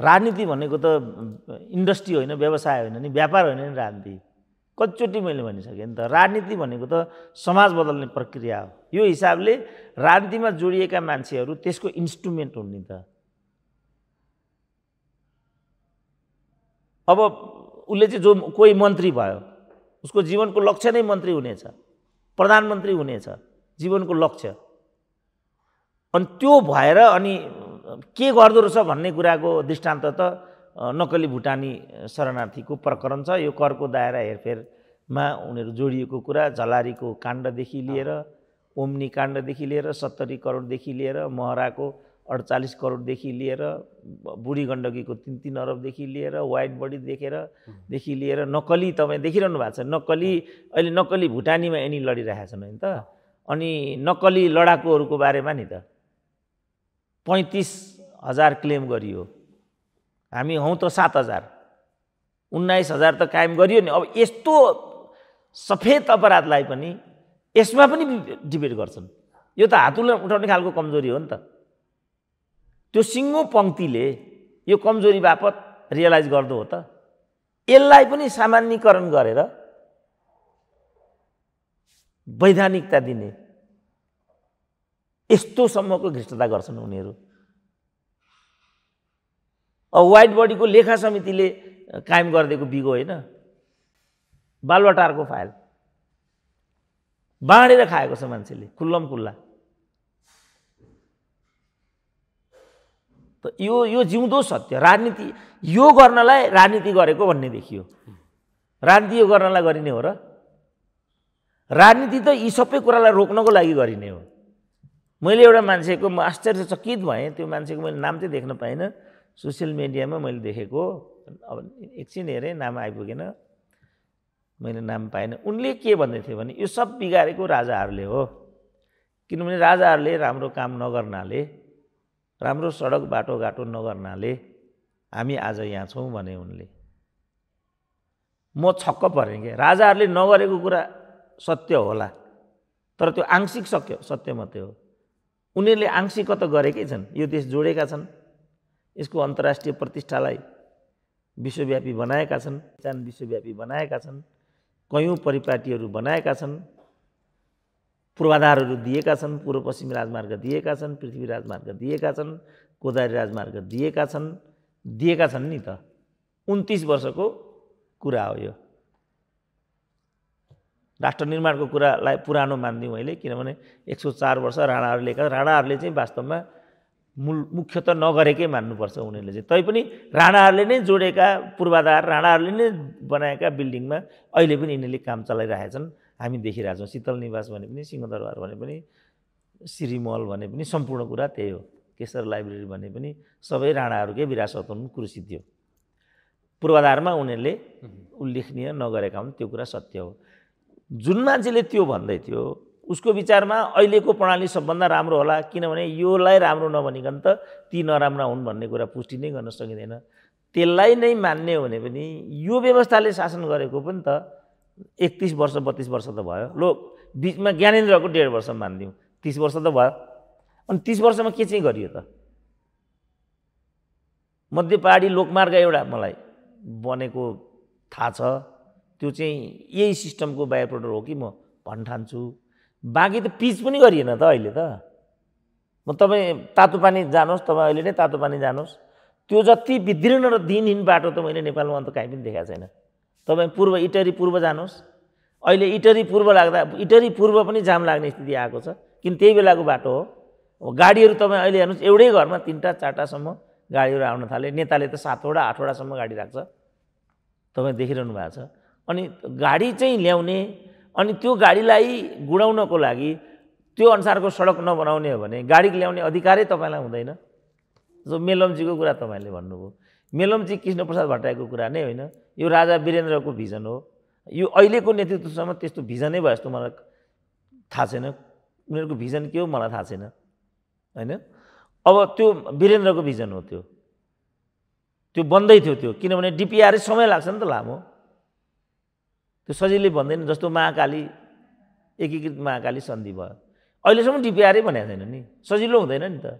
Speaker 1: राजनीति भनेको त इन्डस्ट्री होइन व्यवसाय होइन नि व्यापार होइन नि राजनीति कतिचोटि मैले भनिसकेँ नि त राजनीति भनेको त समाज बदल्ने प्रक्रिया हो यो हिसाबले राजनीतिमा जोडिएका मान्छेहरू त्यसको इन्स्ट्रुमेन्ट हुन् नि त अब उसले चाहिँ जो कोही मन्त्री भयो उसको जीवनको लक्ष्य नै मन्त्री हुनेछ प्रधानमन्त्री हुनेछ जीवनको लक्ष्य अनि त्यो भएर अनि के गर्दो रहेछ भन्ने कुराको दृष्टान्त त नक्कली भुटानी शरणार्थीको प्रकरण छ यो करको दायरा हेरफेरमा उनीहरू जोडिएको कुरा झलारीको काण्डदेखि लिएर ओम्नी काण्डदेखि लिएर सत्तरी करोडदेखि लिएर महराको अडचालिस करोडदेखि लिएर बुढी गण्डकीको तिन तिन अरबदेखि लिएर वाइट बडी देखेर देखि लिएर नक्कली तपाईँ देखिरहनु भएको छ नक्कली अहिले नक्कली भुटानीमा यिनी लडिरहेका छन् होइन त अनि नक्कली लडाकुहरूको बारेमा नि त पैँतिस हजार क्लेम गरियो हामी हौँ त सात हजार उन्नाइस हजार त कायम गरियो नि अब यस्तो सफेद अपराधलाई पनि यसमा पनि डिबेट गर्छन् यो त हातुलाई उठाउने खालको कमजोरी हो नि त त्यो सिङ्गो पङ्क्तिले यो कमजोरी बापत रियलाइज गर्दो हो त यसलाई पनि सामान्यकरण गरेर वैधानिकता दिने यस्तोसम्मको घृष्टता गर्छन् उनीहरू अब वाइट बडीको लेखा समितिले कायम गरिदिएको बिगो होइन बालवाटारको फाइल बाँडेर खाएको छ मान्छेले खुल्लम खुल्ला त यो यो जिउँदो सत्य राजनीति यो गर्नलाई राजनीति गरेको भन्ने देखियो राजनीति यो गर्नलाई गरिने हो र राजनीति त यी सबै कुरालाई रोक्नको लागि गरिने हो मैले एउटा मान्छेको म आश्चर्यचकित भएँ त्यो मान्छेको मैले नाम चाहिँ देख्न पाइनँ सोसियल मिडियामा मैले देखेको अब एकछिन हेरेँ नाम आइपुगेन मैले नाम पाइनँ उनले के भन्दै थियो भने यो सब बिगारेको राजाहरूले हो किनभने राजाहरूले राम्रो काम नगर्नाले राम्रो सडक बाटोघाटो नगर्नाले हामी आज यहाँ छौँ भने उनले म छक्क परेँ कि राजाहरूले नगरेको कुरा सत्य होला तर त्यो आंशिक सक्यो सत्य मात्रै हो उनीहरूले आंशिक त गरेकै छन् यो देश जोडेका छन् यसको अन्तर्राष्ट्रिय प्रतिष्ठालाई विश्वव्यापी बनाएका छन् विश्वव्यापी बनाएका छन् कयौँ परिपाटीहरू बनाएका छन् पूर्वाधारहरू दिएका छन् पूर्व पश्चिमी राजमार्ग दिएका छन् पृथ्वी राजमार्ग दिएका छन् कोदारी राजमार्ग दिएका छन् दिएका छन् नि त उन्तिस वर्षको कुरा हो यो राष्ट्र निर्माणको कुरालाई पुरानो मान्दिउँ अहिले किनभने एक सौ चार वर्ष राणाहरूले राणाहरूले चाहिँ वास्तवमा मूल मुख्य त नगरेकै मान्नुपर्छ उनीहरूले चाहिँ तैपनि राणाहरूले नै जोडेका पूर्वाधार राणाहरूले नै बनाएका बिल्डिङमा अहिले पनि यिनीहरूले काम चलाइरहेछन् हामी देखिरहेछौँ शीतल निवास भने पनि सिंहदरबार भने पनि श्रीमल भने पनि सम्पूर्ण कुरा त्यही हो केशर लाइब्रेरी भने पनि सबै राणाहरूकै विरासत हुनु कुरुसित थियो पूर्वाधारमा उनीहरूले उल्लेखनीय नगरेका हुन् त्यो कुरा सत्य हो जुन मान्छेले त्यो भन्दै थियो उसको विचारमा अहिलेको प्रणाली सबभन्दा राम्रो होला किनभने योलाई राम्रो नभनिकन त ती नराम्रा हुन् भन्ने कुरा पुष्टि नै गर्न सकिँदैन त्यसलाई नै मान्ने हो भने पनि यो व्यवस्थाले शासन गरेको पनि त एकतिस वर्ष बत्तिस वर्ष त भयो लो बिचमा ज्ञानेन्द्रको डेढ वर्ष मानिदिउँ तिस वर्ष त भयो अनि तिस वर्षमा के चाहिँ गरियो त मध्य पहाडी लोकमार्ग एउटा मलाई बनेको थाहा छ त्यो चाहिँ यही सिस्टमको बायोप्रोडक्ट हो कि म भन्न ठान्छु बाँकी त पिच पनि गरिएन त अहिले त म तपाईँ तातो पानी जानुहोस् तपाईँ अहिले नै तातो पानी जानुहोस् त्यो जति विदीर्ण र दिनहीन बाटो त मैले नेपालमा अन्त काहीँ पनि देखाएको छैन तपाईँ पूर्व इटरी पूर्व जानुहोस् अहिले इटरी पूर्व लाग्दा इटरी पूर्व पनि जाम लाग्ने स्थिति आएको छ किन त्यही बेलाको बाटो हो गाडीहरू तपाईँ अहिले हेर्नुहोस् एउटै घरमा तिनवटा चारवटासम्म गाडीहरू आउन थाले नेताले त सातवटा आठवटासम्म गाडी राख्छ तपाईँ देखिरहनु भएको छ अनि गाडी चाहिँ ल्याउने अनि त्यो गाडीलाई गुडाउनको लागि त्यो अनुसारको सडक नबनाउने हो भने गाडी ल्याउने अधिकारै तपाईँलाई हुँदैन जो मेलमजीको कुरा तपाईँले भन्नुभयो मेलम चाहिँ कृष्णप्रसाद भट्टराईको कुरा नै होइन यो राजा वीरेन्द्रको भिजन हो यो अहिलेको नेतृत्वसम्म त्यस्तो भिजनै भयो जस्तो मलाई थाहा छैन उनीहरूको भिजन के हो मलाई थाहा छैन होइन अब त्यो वीरेन्द्रको भिजन हो त्यो त्यो बन्दै थियो त्यो किनभने डिपिआरै समय लाग्छ नि त लामो त्यो सजिलै भन्दैन जस्तो महाकाली एकीकृत महाकाली सन्धि भयो अहिलेसम्म डिपिआरै भनेको छैन नि सजिलो हुँदैन नि त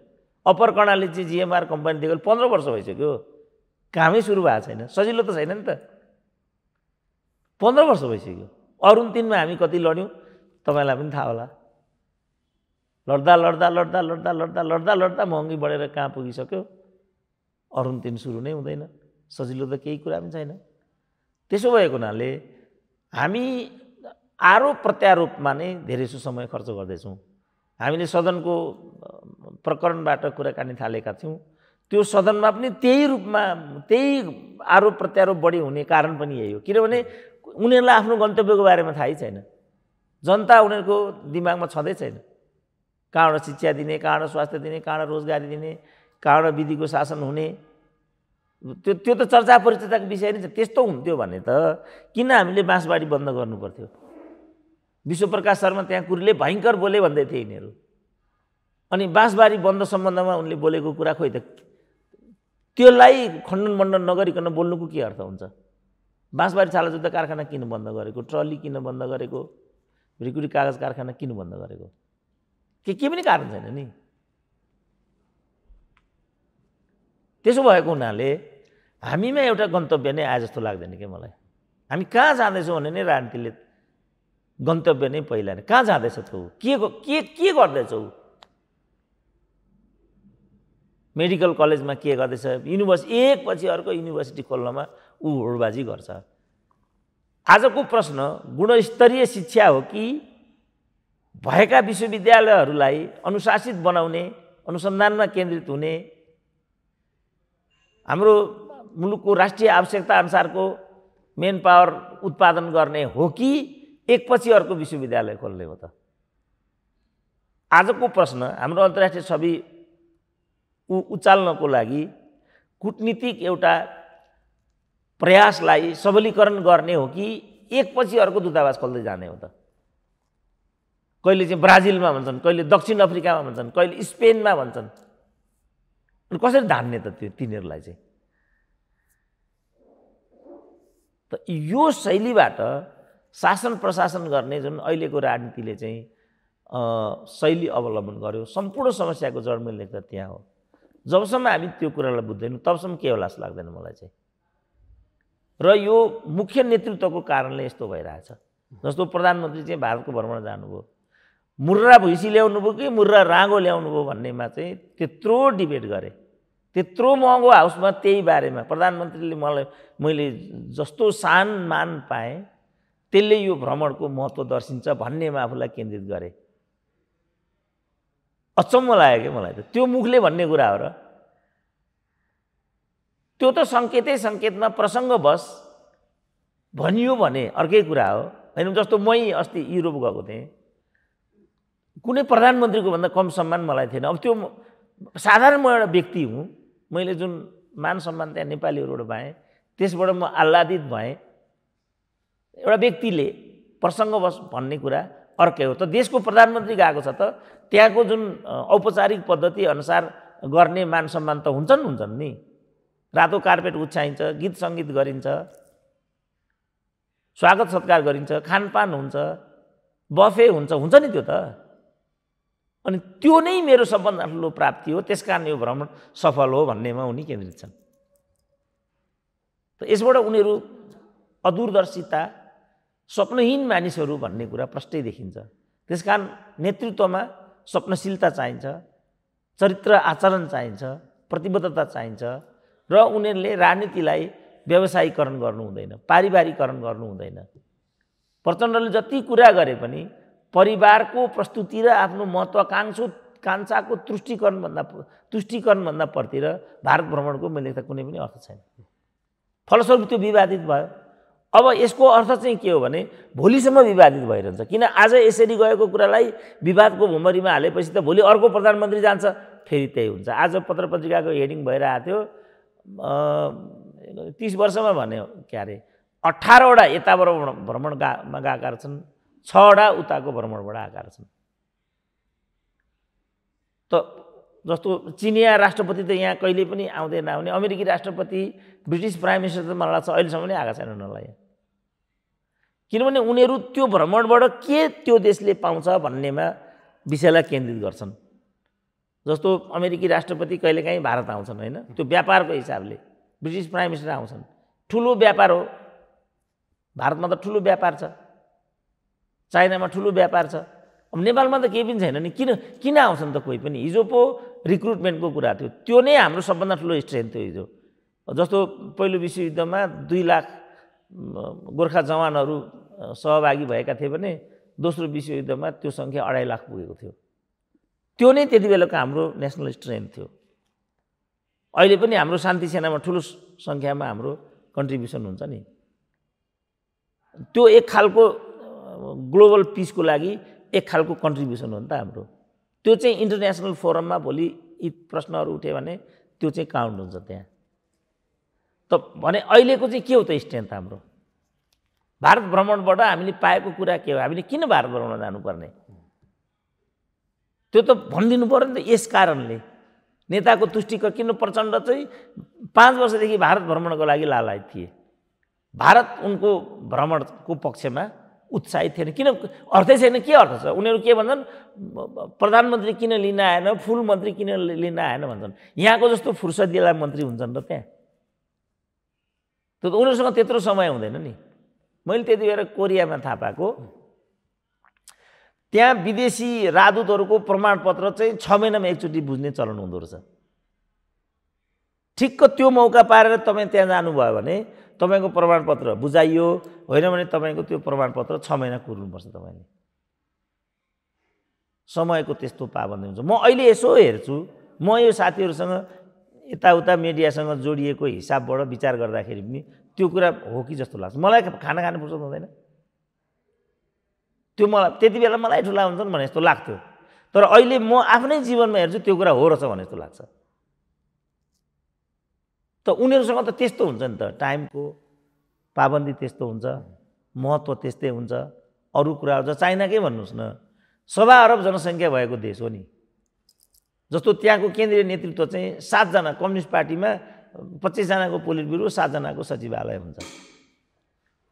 Speaker 1: अप्पर कर्णाली चाहिँ जिएमआर कम्पनी दिएको पन्ध्र वर्ष भइसक्यो कामै सुरु भएको छैन सजिलो त छैन नि त पन्ध्र वर्ष भइसक्यो अरुण तिनमा हामी कति लड्यौँ तपाईँलाई पनि थाहा होला लड्दा लड्दा लड्दा लड्दा लड्दा लड्दा लड्दा महँगी बढेर कहाँ पुगिसक्यो अरुण तिन सुरु नै हुँदैन सजिलो त केही कुरा पनि छैन त्यसो भएको हुनाले हामी आरोप प्रत्यारोपमा नै धेरै समय खर्च गर्दैछौँ हामीले सदनको प्रकरणबाट कुराकानी थालेका थियौँ त्यो सदनमा पनि त्यही रूपमा त्यही आरोप प्रत्यारोप बढी हुने कारण पनि यही हो किनभने उनीहरूलाई आफ्नो गन्तव्यको बारेमा थाहै छैन जनता उनीहरूको दिमागमा छँदै छैन कहाँबाट शिक्षा दिने कहाँबाट स्वास्थ्य दिने कहाँबाट रोजगारी दिने कहाँबाट विधिको शासन हुने त्यो त्यो त चर्चा परिचर्चाको विषय नै छ त्यस्तो हुन्थ्यो भने त किन हामीले बाँसबारी बन्द गर्नुपर्थ्यो पर्थ्यो विश्वप्रकाश शर्मा त्यहाँ कुरीले भयङ्कर बोले भन्दै थिए यिनीहरू अनि बाँसबारी बन्द सम्बन्धमा उनले बोलेको कुरा खोइ त त्यसलाई खण्डन मण्डन नगरिकन बोल्नुको के अर्थ हुन्छ बाँसबारी छाला जुत्ता कारखाना किन बन्द गरेको ट्रली किन बन्द गरेको भ्रिकुरी कागज कारखाना किन बन्द गरेको के के पनि कारण छैन नि त्यसो भएको हुनाले हामीमा एउटा गन्तव्य नै आए जस्तो लाग्दैन कि मलाई हामी कहाँ जाँदैछौँ भने नै राजनीतिले गन्तव्य नै पहिला नै कहाँ जाँदैछ के के के गर्दैछौ मेडिकल कलेजमा के गर्दैछ युनिभर्स एकपछि अर्को युनिभर्सिटी खोल्नमा ऊ होडबाजी गर्छ आजको प्रश्न गुणस्तरीय शिक्षा हो कि भएका विश्वविद्यालयहरूलाई अनुशासित बनाउने अनुसन्धानमा केन्द्रित हुने हाम्रो मुलुकको राष्ट्रिय आवश्यकता अनुसारको मेन पावर उत्पादन गर्ने हो कि एकपछि अर्को विश्वविद्यालय खोल्ने हो त आजको प्रश्न हाम्रो अन्तर्राष्ट्रिय छवि उ उचाल्नको लागि कुटनीतिक एउटा प्रयासलाई सबलीकरण गर्ने हो कि एकपछि अर्को दूतावास खोल्दै जाने हो त कहिले चाहिँ ब्राजिलमा भन्छन् कहिले दक्षिण अफ्रिकामा भन्छन् कहिले स्पेनमा भन्छन् अनि कसरी धान्ने त त्यो तिनीहरूलाई चाहिँ त यो शैलीबाट शासन प्रशासन गर्ने जुन अहिलेको राजनीतिले चाहिँ शैली अवलम्बन गर्यो सम्पूर्ण समस्याको जड मिल्ने त त्यहाँ हो जबसम्म हामी त्यो कुरालाई बुझ्दैनौँ तबसम्म के होला जस्तो लाग्दैन मलाई चाहिँ र यो मुख्य नेतृत्वको कारणले यस्तो भइरहेछ जस्तो प्रधानमन्त्री चाहिँ भारतको भ्रमण जानुभयो मुर्रा भुइँसी ल्याउनु भयो कि मुर्रा राँगो ल्याउनु भयो भन्नेमा चाहिँ त्यत्रो डिबेट गरेँ त्यत्रो महँगो हाउसमा त्यही बारेमा प्रधानमन्त्रीले मलाई मैले जस्तो सान मान पाएँ त्यसले यो भ्रमणको महत्त्व दर्शिन्छ भन्नेमा आफूलाई केन्द्रित गरेँ अचम्म लाग्यो क्या मलाई त त्यो मुखले भन्ने कुरा हो र त्यो त सङ्केतै सङ्केतमा बस भनियो भने अर्कै कुरा हो होइन जस्तो मै अस्ति युरोप गएको थिएँ कुनै प्रधानमन्त्रीको भन्दा कम सम्मान मलाई थिएन अब त्यो साधारण म एउटा व्यक्ति हुँ मैले जुन मान सम्मान त्यहाँ नेपालीहरूबाट पाएँ त्यसबाट म आह्लादित भएँ एउटा व्यक्तिले बस भन्ने कुरा अर्कै हो त देशको प्रधानमन्त्री गएको छ त त्यहाँको जुन औपचारिक पद्धति अनुसार गर्ने मान सम्मान त हुन्छन् हुन्छन् नि रातो कार्पेट उछ्याइन्छ गीत सङ्गीत गरिन्छ स्वागत सत्कार गरिन्छ खानपान हुन्छ बफे हुन्छ हुन्छ नि त्यो त अनि त्यो नै मेरो सबभन्दा ठुलो प्राप्ति हो त्यस कारण यो भ्रमण सफल हो भन्नेमा उनी केन्द्रित छन् त यसबाट उनीहरू अदूरदर्शिता स्वप्नहीन मानिसहरू भन्ने कुरा प्रष्टै देखिन्छ त्यस कारण नेतृत्वमा स्वप्नशीलता चाहिन्छ चरित्र आचरण चाहिन्छ प्रतिबद्धता चाहिन्छ र उनीहरूले राजनीतिलाई व्यवसायीकरण गर्नु हुँदैन पारिवारिकरण गर्नु हुँदैन प्रचण्डले जति कुरा गरे पनि परिवारको प्रस्तुति र आफ्नो महत्त्वाकाङ्क्षो कान्छाको तुष्टिकरणभन्दा तुष्टिकरणभन्दा परतिर भारत भ्रमणको मैले त कुनै पनि अर्थ छैन फलस्वरूप त्यो विवादित भयो अब यसको अर्थ चाहिँ के हो भने भोलिसम्म विवादित भइरहन्छ किन आज यसरी गएको कुरालाई विवादको भुमरीमा हालेपछि त भोलि अर्को प्रधानमन्त्री जान्छ फेरि त्यही हुन्छ आज पत्र पत्रिकाको हेडिङ भइरहेको थियो तिस वर्षमा भन्यो क्या अरे अठारवटा यताबाट भ्रमण भ्रमण गामा गएका छन् छवटा उताको भ्रमणबाट आएका छन् त जस्तो चिनिया राष्ट्रपति त यहाँ कहिले पनि आउँदैन आउने अमेरिकी राष्ट्रपति ब्रिटिस प्राइम मिनिस्टर त मलाई लाग्छ अहिलेसम्म नै आएको छैन उनीहरूलाई किनभने उनीहरू त्यो भ्रमणबाट के त्यो देशले पाउँछ भन्नेमा विषयलाई केन्द्रित गर्छन् जस्तो अमेरिकी राष्ट्रपति कहिलेकाहीँ भारत आउँछन् होइन त्यो व्यापारको हिसाबले ब्रिटिस प्राइम मिनिस्टर आउँछन् ठुलो व्यापार हो भारतमा त ठुलो व्यापार छ चाइनामा ठुलो व्यापार छ अब नेपालमा त केही पनि छैन नि किन किन आउँछन् त कोही पनि हिजो पो रिक्रुटमेन्टको कुरा थियो त्यो नै हाम्रो सबभन्दा ठुलो स्ट्रेन्थ थियो हिजो जस्तो पहिलो विश्वयुद्धमा दुई लाख गोर्खा जवानहरू सहभागी भएका थिए भने दोस्रो विश्वयुद्धमा त्यो सङ्ख्या अढाई लाख पुगेको थियो त्यो नै त्यति बेलाको हाम्रो नेसनल स्ट्रेन्थ थियो अहिले पनि हाम्रो शान्ति सेनामा ठुलो सङ्ख्यामा हाम्रो कन्ट्रिब्युसन हुन्छ नि त्यो एक खालको ग्लोबल पिसको लागि एक खालको कन्ट्रिब्युसन हो नि त हाम्रो त्यो चाहिँ इन्टरनेसनल फोरममा भोलि यी प्रश्नहरू उठ्यो भने त्यो चाहिँ काउन्ट हुन्छ त्यहाँ त भने अहिलेको चाहिँ के हो त स्ट्रेन्थ हाम्रो भारत भ्रमणबाट हामीले पाएको कुरा के हो हामीले किन भारत भ्रमण जानुपर्ने त्यो त भनिदिनु पऱ्यो नि त यस कारणले नेताको तुष्टिक किन प्रचण्ड चाहिँ पाँच वर्षदेखि भारत भ्रमणको लागि लालायत थिए भारत उनको भ्रमणको पक्षमा उत्साहित थिएन किन अर्थै छैन के अर्थ छ उनीहरू के भन्छन् प्रधानमन्त्री किन लिन आएन फुल मन्त्री किन लिन आएन भन्छन् यहाँको जस्तो फुर्सदीलाई मन्त्री हुन्छन् र त्यहाँ त्यो त उनीहरूसँग त्यत्रो समय हुँदैन नि मैले त्यति बेला कोरियामा थाहा पाएको त्यहाँ विदेशी राजदूतहरूको प्रमाणपत्र चाहिँ छ महिनामा एकचोटि बुझ्ने चलन हुँदो रहेछ ठिक्क त्यो मौका पारेर तपाईँ त्यहाँ जानुभयो भने तपाईँको प्रमाणपत्र बुझाइयो होइन भने तपाईँको त्यो प्रमाणपत्र छ महिना कुर्नुपर्छ तपाईँले समयको त्यस्तो पाबन्दी हुन्छ म अहिले यसो हेर्छु म यो साथीहरूसँग यताउता मिडियासँग जोडिएको हिसाबबाट विचार गर्दाखेरि पनि त्यो कुरा हो कि जस्तो लाग्छ मलाई खाना खानु फुर्सद हुँदैन त्यो मलाई त्यति बेला मलाई ठुला हुन्छन् भने जस्तो लाग्थ्यो तर अहिले म आफ्नै जीवनमा हेर्छु त्यो कुरा हो रहेछ भने जस्तो लाग्छ त उनीहरूसँग त त्यस्तो हुन्छ नि त टाइमको पाबन्दी त्यस्तो हुन्छ महत्त्व त्यस्तै हुन्छ अरू कुरा हुन्छ चाइनाकै भन्नुहोस् न सभा अरब जनसङ्ख्या भएको देश हो नि जस्तो त्यहाँको केन्द्रीय नेतृत्व चाहिँ सातजना कम्युनिस्ट पार्टीमा पच्चिसजनाको पोलिट ब्युरो सातजनाको सचिवालय हुन्छ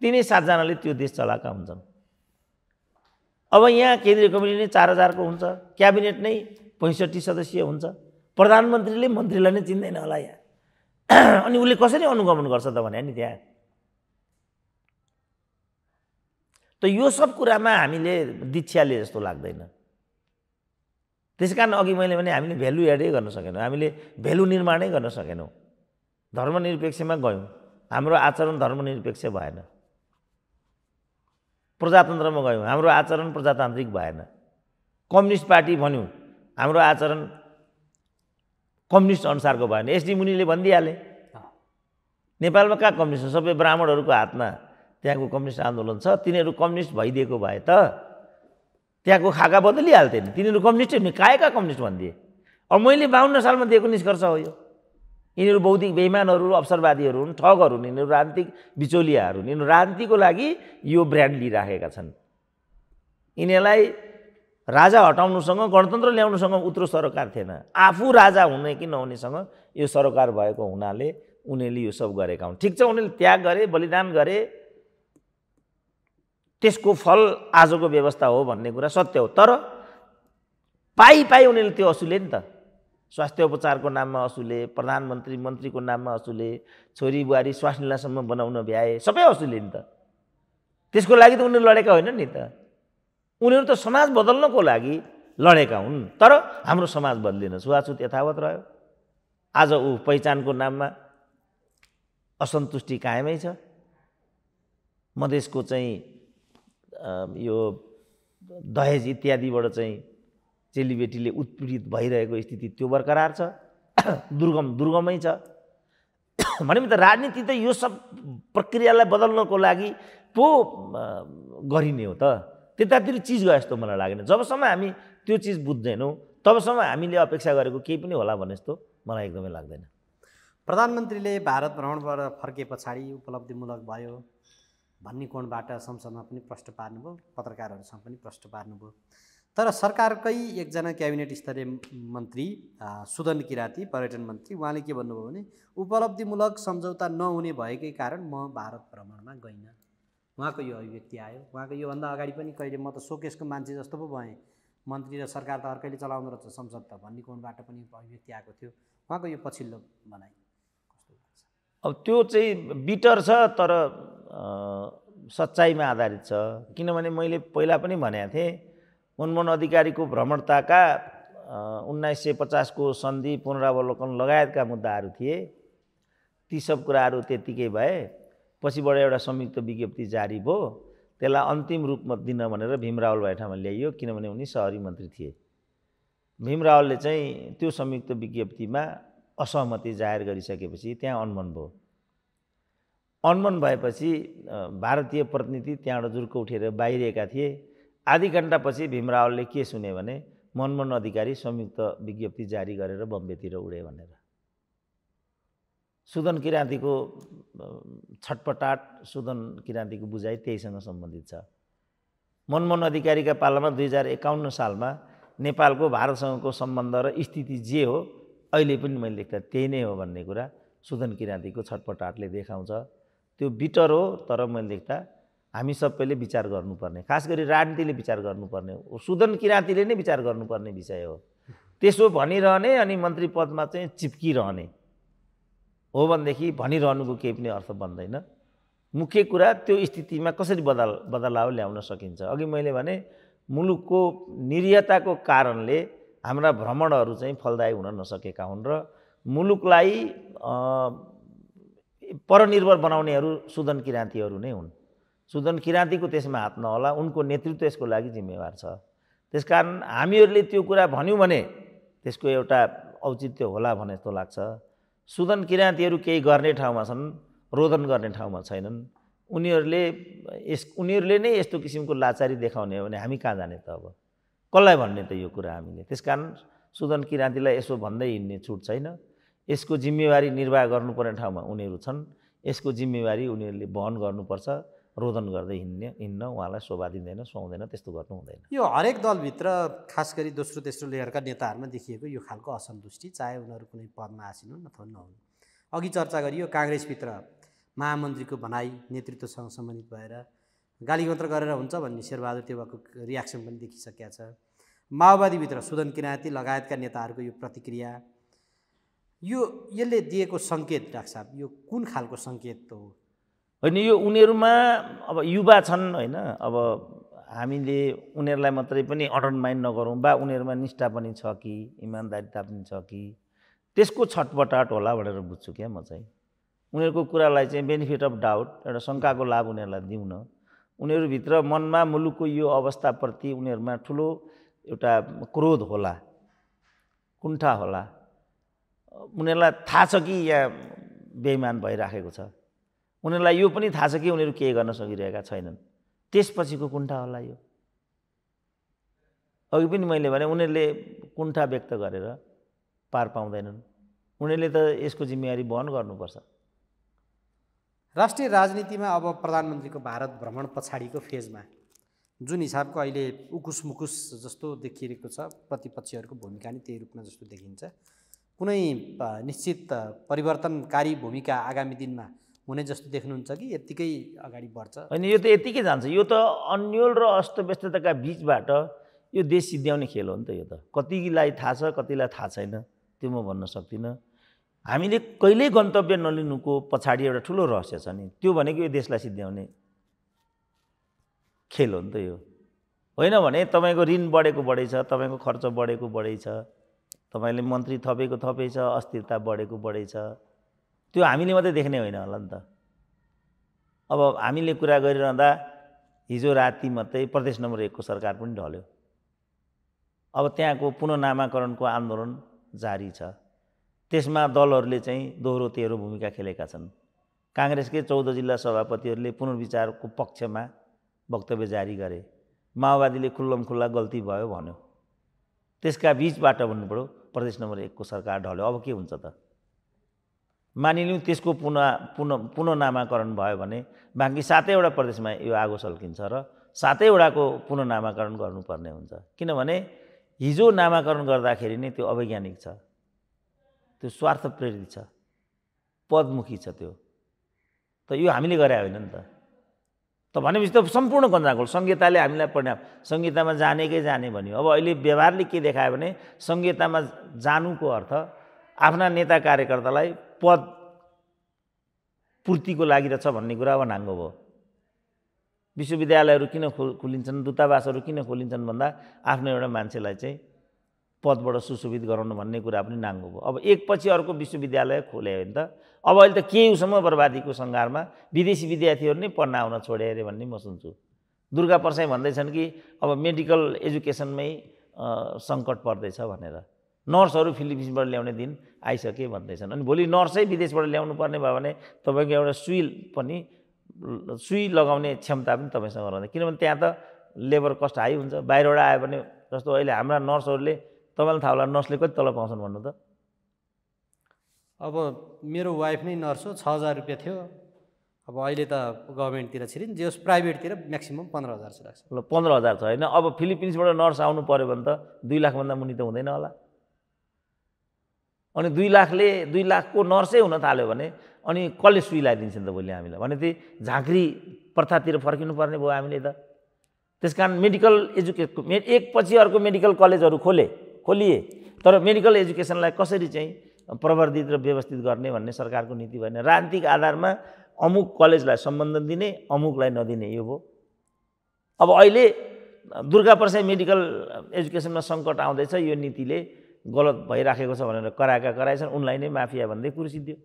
Speaker 1: तिनै सातजनाले त्यो देश चलाएका हुन्छन् अब यहाँ केन्द्रीय कमिटी नै चार हजारको हुन्छ क्याबिनेट नै पैँसठी सदस्यीय हुन्छ प्रधानमन्त्रीले मन्त्रीलाई नै चिन्दैन होला यहाँ अनि उसले कसरी अनुगमन गर्छ त भने नि त्यहाँ त यो सब कुरामा हामीले दीक्षाले जस्तो लाग्दैन त्यस कारण अघि मैले भने हामीले भेल्यु एडै गर्न सकेनौँ हामीले भेल्यु निर्माणै गर्न सकेनौँ धर्मनिरपेक्षमा गयौँ हाम्रो आचरण धर्मनिरपेक्ष भएन प्रजातन्त्रमा गयौँ हाम्रो आचरण प्रजातान्त्रिक भएन कम्युनिस्ट पार्टी भन्यौँ हाम्रो आचरण कम्युनिस्ट अनुसारको भएन एसडी मुनिले भनिदिइहाले नेपालमा कहाँ कम्युनिस्ट सबै ब्राह्मणहरूको हातमा त्यहाँको कम्युनिस्ट आन्दोलन छ तिनीहरू कम्युनिस्ट भइदिएको भए त त्यहाँको खाका बदलिहाल्थे नि तिनीहरू कम्युनिस्टै हुने कायका कम्युनिस्ट भनिदिए अब मैले बाहन्न सालमा दिएको निष्कर्ष हो यो यिनीहरू बौद्धिक बेइमानहरू अवसरवादीहरू हुन् ठगहरू हुन् यिनीहरू राजनीतिक बिचौलियाहरू हुन् यिनीहरू राजनीतिको लागि यो ब्रान्ड लिइराखेका छन् यिनीहरूलाई राजा हटाउनुसँग गणतन्त्र ल्याउनुसँग उत्रो सरकार थिएन आफू राजा हुने कि नहुनेसँग यो सरकार भएको हुनाले उनीहरूले यो सब गरेका हुन् ठिक छ उनीहरूले त्याग गरे बलिदान गरे त्यसको फल आजको व्यवस्था हो भन्ने कुरा सत्य हो तर पाइ पाइ उनीहरूले त्यो असुले नि त स्वास्थ्य उपचारको नाममा असुले प्रधानमन्त्री मन्त्रीको नाममा असुले छोरी बुहारी स्वास्नीलासम्म बनाउन भ्याए सबै असुले नि त त्यसको लागि त उनीहरू लडेका होइन नि त उनीहरू त समाज बदल्नको लागि लडेका हुन् तर हाम्रो समाज बदलिन छुवाछुत यथावत रह्यो आज ऊ पहिचानको नाममा असन्तुष्टि कायमै छ मधेसको चाहिँ यो दहेज इत्यादिबाट चाहिँ चेलीबेटीले उत्पीडित भइरहेको स्थिति त्यो बरकरार छ दुर्गम दुर्गमै छ भनेपछि त राजनीति त यो सब प्रक्रियालाई बदल्नको लागि पो गरिने हो त त्यतातिर चिज गयो जस्तो मलाई लागेन जबसम्म हामी त्यो चिज बुझ्दैनौँ तबसम्म हामीले अपेक्षा गरेको केही पनि होला भने जस्तो मलाई एकदमै लाग्दैन प्रधानमन्त्रीले भारत भ्रमणबाट
Speaker 2: फर्के पछाडि उपलब्धिमूलक भयो भन्ने कोणबाट संसदमा पनि प्रश्न पार्नुभयो पत्रकारहरूसँग पनि प्रश्न पार्नुभयो तर सरकारकै एकजना क्याबिनेट स्तरीय मन्त्री सुदन किराती पर्यटन मन्त्री उहाँले के भन्नुभयो भने उपलब्धिमूलक सम्झौता नहुने भएकै कारण म भारत भ्रमणमा गइनँ उहाँको यो अभिव्यक्ति आयो उहाँको योभन्दा अगाडि पनि कहिले म त सोकेसको मान्छे जस्तो पो भएँ मन्त्री र सरकार त अर्कैले चलाउँदो रहेछ संसद त भन्ने कोणबाट पनि अभिव्यक्ति आएको थियो
Speaker 1: उहाँको यो पछिल्लो
Speaker 2: भनाइ कस्तो
Speaker 1: लाग्छ अब त्यो चाहिँ बिटर छ तर सच्चाइमा आधारित छ किनभने मैले पहिला पनि भनेको थिएँ मनमोहन अधिकारीको भ्रमणताका उन्नाइस सय पचासको सन्धि पुनरावलोकन लगायतका मुद्दाहरू थिए ती सब कुराहरू त्यत्तिकै भए पछिबाट एउटा संयुक्त विज्ञप्ति जारी भयो त्यसलाई अन्तिम रूपमा दिन भनेर भीमरावल ठाउँमा ल्याइयो किनभने उनी सहरी मन्त्री थिए भीमरावलले चाहिँ त्यो संयुक्त विज्ञप्तिमा असहमति जाहेर गरिसकेपछि त्यहाँ अनमन भयो अनमन भएपछि भारतीय प्रतिनिधि त्यहाँबाट जुर्को उठेर बाहिरिएका थिए आधी घन्टापछि भीमरावलले के सुने भने मनमन अधिकारी संयुक्त विज्ञप्ति जारी गरेर बम्बेतिर उडे भनेर सुदन किराँतीको छटपटाट सुदन किराँतीको बुझाइ त्यहीसँग सम्बन्धित छ मनमोहन अधिकारीका पालामा दुई हजार एकाउन्न सालमा नेपालको भारतसँगको सम्बन्ध र स्थिति जे हो अहिले पनि मैले लेख्दा त्यही नै हो भन्ने कुरा सुदन किराँतीको छटपटाटले देखाउँछ त्यो बिटर हो तर मैले लेख्दा हामी सबैले विचार गर्नुपर्ने खास गरी राजनीतिले विचार गर्नुपर्ने हो सुदन किराँतीले नै विचार गर्नुपर्ने विषय हो त्यसो भनिरहने अनि मन्त्री पदमा चाहिँ चिप्किरहने हो भनेदेखि भनिरहनुको केही पनि अर्थ बन्दैन मुख्य कुरा त्यो स्थितिमा कसरी बदल बदलाव ल्याउन सकिन्छ अघि मैले भने मुलुकको निर्यताको कारणले हाम्रा भ्रमणहरू चाहिँ फलदायी हुन नसकेका हुन् र मुलुकलाई परनिर्भर बनाउनेहरू सुदन किराँतीहरू नै हुन् सुदन किराँतीको त्यसमा हात नहोला उनको नेतृत्व यसको लागि जिम्मेवार छ त्यसकारण हामीहरूले त्यो कुरा भन्यौँ भने त्यसको एउटा औचित्य होला भने जस्तो लाग्छ सुदन किराँतीहरू केही गर्ने ठाउँमा छन् रोदन गर्ने ठाउँमा छैनन् उनीहरूले यस उनीहरूले नै यस्तो किसिमको लाचारी देखाउने हो भने हामी कहाँ जाने त अब कसलाई भन्ने त यो कुरा हामीले त्यस कारण सुदन किराँतीलाई यसो भन्दै हिँड्ने छुट छैन यसको जिम्मेवारी निर्वाह गर्नुपर्ने ठाउँमा उनीहरू छन् यसको जिम्मेवारी उनीहरूले वहन गर्नुपर्छ रोदन गर्दै हिँड्ने हिँड्न उहाँलाई शोभा दिँदैन सुहाउँदैन त्यस्तो गर्नु हुँदैन
Speaker 2: यो हरेक दलभित्र खास गरी दोस्रो तेस्रो लेयरका नेताहरूमा देखिएको यो खालको असन्तुष्टि चाहे उनीहरू कुनै पदमा आसिनु हुन् अथवा नहुन् अघि चर्चा गरियो काङ्ग्रेसभित्र महामन्त्रीको भनाइ नेतृत्वसँग सम्बन्धित भएर गाली मात्र गरेर हुन्छ भन्ने शेरबहादुर तेवाको रियाक्सन पनि देखिसकेका छ माओवादीभित्र सुदन किराँती लगायतका नेताहरूको यो प्रतिक्रिया यो यसले दिएको सङ्केत डाक्टर साहब यो कुन खालको सङ्केत हो
Speaker 1: होइन यो उनीहरूमा अब युवा छन् होइन अब हामीले उनीहरूलाई मात्रै पनि अटन माइन्ड नगरौँ बा उनीहरूमा निष्ठा पनि छ कि इमान्दारिता पनि छ कि त्यसको छटपटाट होला भनेर बुझ्छु क्या म चाहिँ उनीहरूको कुरालाई चाहिँ बेनिफिट अफ डाउट एउटा शङ्काको लाभ उनीहरूलाई दिउन उनीहरूभित्र मनमा मुलुकको यो अवस्थाप्रति उनीहरूमा ठुलो एउटा क्रोध होला कुण्ठा होला उनीहरूलाई थाहा छ कि यहाँ बेइमान भइराखेको छ उनीहरूलाई यो पनि थाहा छ कि उनीहरू केही गर्न सकिरहेका छैनन् त्यसपछिको कुण्ठा होला यो अघि पनि मैले भने उनीहरूले कुण्ठा व्यक्त गरेर पार पाउँदैनन् उनीहरूले त यसको जिम्मेवारी वहन गर्नुपर्छ राष्ट्रिय राजनीतिमा अब प्रधानमन्त्रीको भारत भ्रमण पछाडिको फेजमा
Speaker 2: जुन हिसाबको अहिले उकुस मुकुस जस्तो देखिएको छ प्रतिपक्षहरूको भूमिका नि त्यही रूपमा जस्तो देखिन्छ कुनै निश्चित परिवर्तनकारी भूमिका आगामी दिनमा
Speaker 1: हुने जस्तो देख्नुहुन्छ कि यत्तिकै
Speaker 2: अगाडि बढ्छ होइन
Speaker 1: यो त यत्तिकै जान्छ यो त अन्यल र अस्तव्यस्तताका बिचबाट यो देश सिद्ध्याउने खेल हो नि त यो त कतिलाई थाहा छ कतिलाई थाहा छैन त्यो म भन्न सक्दिनँ हामीले कहिल्यै गन्तव्य नलिनुको पछाडि एउटा ठुलो रहस्य छ नि त्यो भनेको यो देशलाई सिद्ध्याउने खेल हो नि त यो होइन भने तपाईँको ऋण बढेको बढेछ तपाईँको खर्च बढेको बढेछ तपाईँले मन्त्री थपेको थपेछ अस्थिरता बढेको बढेछ त्यो हामीले मात्रै देख्ने होइन होला नि त अब हामीले कुरा गरिरहँदा हिजो राति मात्रै प्रदेश नम्बर एकको सरकार पनि ढल्यो अब त्यहाँको पुननामाकरणको आन्दोलन जारी छ त्यसमा दलहरूले चाहिँ दोहोरो तेह्रो भूमिका खेलेका छन् काङ्ग्रेसकै चौध जिल्ला सभापतिहरूले पुनर्विचारको पक्षमा वक्तव्य जारी गरे माओवादीले खुल्लम खुल्ला गल्ती भयो भन्यो त्यसका बिचबाट भन्नु पऱ्यो प्रदेश नम्बर एकको सरकार ढल्यो अब के हुन्छ त मानिलिउँ त्यसको पुनः पुनः पुननामाकरण भयो भने बाँकी सातैवटा प्रदेशमा यो आगो सल्किन्छ र सातैवटाको पुननामाकरण गर्नुपर्ने हुन्छ किनभने हिजो नामाकरण गर्दाखेरि नै त्यो अवैज्ञानिक छ त्यो स्वार्थ प्रेरित छ पदमुखी छ त्यो त यो हामीले गरे होइन नि त त भनेपछि त सम्पूर्ण गन्जागोल संहिताले हामीलाई परिणाम संहितामा जानेकै जाने भन्यो अब अहिले व्यवहारले के देखायो भने संहितामा जानुको अर्थ आफ्ना नेता कार्यकर्तालाई पद पूर्तिको लागि रहेछ भन्ने कुरा अब नाङ्गो भयो विश्वविद्यालयहरू किन खो खोलिन्छन् दूतावासहरू किन खोलिन्छन् भन्दा आफ्नो एउटा मान्छेलाई चाहिँ पदबाट सुशोभित गराउनु भन्ने कुरा पनि नाङ्गो भयो अब एकपछि अर्को विश्वविद्यालय खोल्यो भने त अब अहिले त केहीसम्म बर्बादीको सङ्घारमा विदेशी विद्यार्थीहरू नै पढ्न आउन छोडे अरे भन्ने म सुन्छु दुर्गा परसाई भन्दैछन् कि अब मेडिकल एजुकेसनमै सङ्कट पर्दैछ भनेर नर्सहरू फिलिपिन्सबाट ल्याउने दिन आइसके भन्दैछन् अनि भोलि नर्सै विदेशबाट ल्याउनु पर्ने भयो भने तपाईँको एउटा सुई पनि सुई लगाउने क्षमता पनि तपाईँसँग रहँदैन किनभने त्यहाँ त लेबर कस्ट हाई हुन्छ बाहिरबाट आयो भने जस्तो अहिले हाम्रा नर्सहरूले तपाईँलाई थाहा होला नर्सले कति तल पाउँछन् भन्नु त
Speaker 2: अब मेरो वाइफ नै नर्स हो छ हजार रुपियाँ
Speaker 1: थियो अब अहिले त गभर्मेन्टतिर छिरिन् जे होस् प्राइभेटतिर म्याक्सिमम् पन्ध्र हजार छ लाग्छ ल पन्ध्र हजार छ होइन अब फिलिपिन्सबाट नर्स आउनु पऱ्यो भने त दुई लाखभन्दा मुनि त हुँदैन होला अनि दुई लाखले दुई लाखको नर्सै हुन थाल्यो भने अनि कसले सुई लगाइदिन्छ त भोलि हामीलाई भने त झाँक्री प्रथातिर पर्ने भयो हामीले त त्यस कारण मेडिकल एजुकेसन मे एकपछि अर्को मेडिकल कलेजहरू खोले खोलिए तर मेडिकल एजुकेसनलाई कसरी चाहिँ प्रवर्धित र व्यवस्थित गर्ने भन्ने सरकारको नीति भएन राजनीतिक आधारमा अमुक कलेजलाई सम्बन्धन दिने अमुकलाई नदिने यो भयो अब अहिले दुर्गा प्रसाई मेडिकल एजुकेसनमा सङ्कट आउँदैछ यो नीतिले गलत भइराखेको छ भनेर कराएका कराएछन् उनलाई नै माफिया भन्दै कुर्सी दियो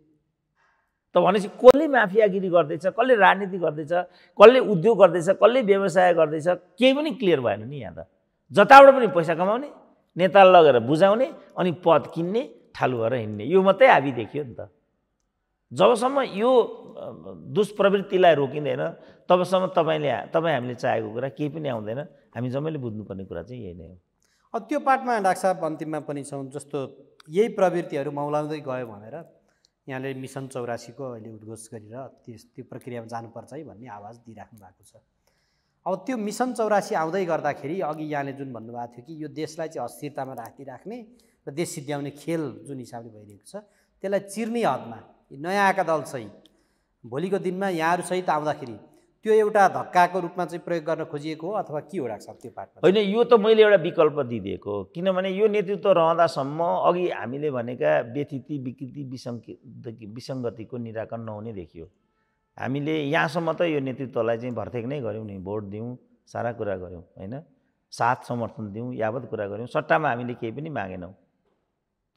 Speaker 1: त भनेपछि कसले माफियागिरी गर्दैछ कसले राजनीति गर्दैछ कसले उद्योग गर्दैछ कसले व्यवसाय गर्दैछ केही पनि क्लियर भएन नि यहाँ त जताबाट पनि पैसा कमाउने नेता लगेर बुझाउने अनि पद किन्ने ठालु भएर हिँड्ने यो मात्रै हाबी देखियो नि त जबसम्म यो दुष्प्रवृत्तिलाई रोकिँदैन तबसम्म तपाईँले तपाईँ हामीले चाहेको कुरा केही पनि आउँदैन हामी जम्मैले बुझ्नुपर्ने कुरा चाहिँ यही नै हो
Speaker 2: अब त्यो पाठमा डाक्टर साहब अन्तिममा पनि छौँ जस्तो यही प्रवृत्तिहरू मौलाउँदै गयो भनेर यहाँले मिसन चौरासीको अहिले उद्घोष गरेर त्यस त्यो प्रक्रियामा जानुपर्छ है भन्ने आवाज दिइराख्नु भएको छ अब त्यो मिसन चौरासी आउँदै गर्दाखेरि अघि यहाँले जुन भन्नुभएको थियो कि यो देशलाई चाहिँ अस्थिरतामा राखिराख्ने र देश सिद्ध्याउने खेल जुन हिसाबले भइरहेको छ त्यसलाई चिर्ने हदमा नयाँ आएका दलसहित भोलिको दिनमा यहाँहरूसहित आउँदाखेरि त्यो एउटा धक्काको रूपमा चाहिँ प्रयोग गर्न खोजिएको हो अथवा के हो राख्छ त्यो पार्टमा
Speaker 1: होइन यो त मैले एउटा विकल्प दिइदिएको किनभने यो नेतृत्व रहँदासम्म अघि हामीले भनेका व्यथिति विकृति विसङ्गति विसङ्गतिको निराकरण नहुने देखियो हामीले यहाँसम्म त यो नेतृत्वलाई चाहिँ भर्तेक नै गऱ्यौँ नि भोट दिउँ सारा कुरा गऱ्यौँ होइन साथ समर्थन दिउँ यावत कुरा गऱ्यौँ सट्टामा हामीले केही पनि मागेनौँ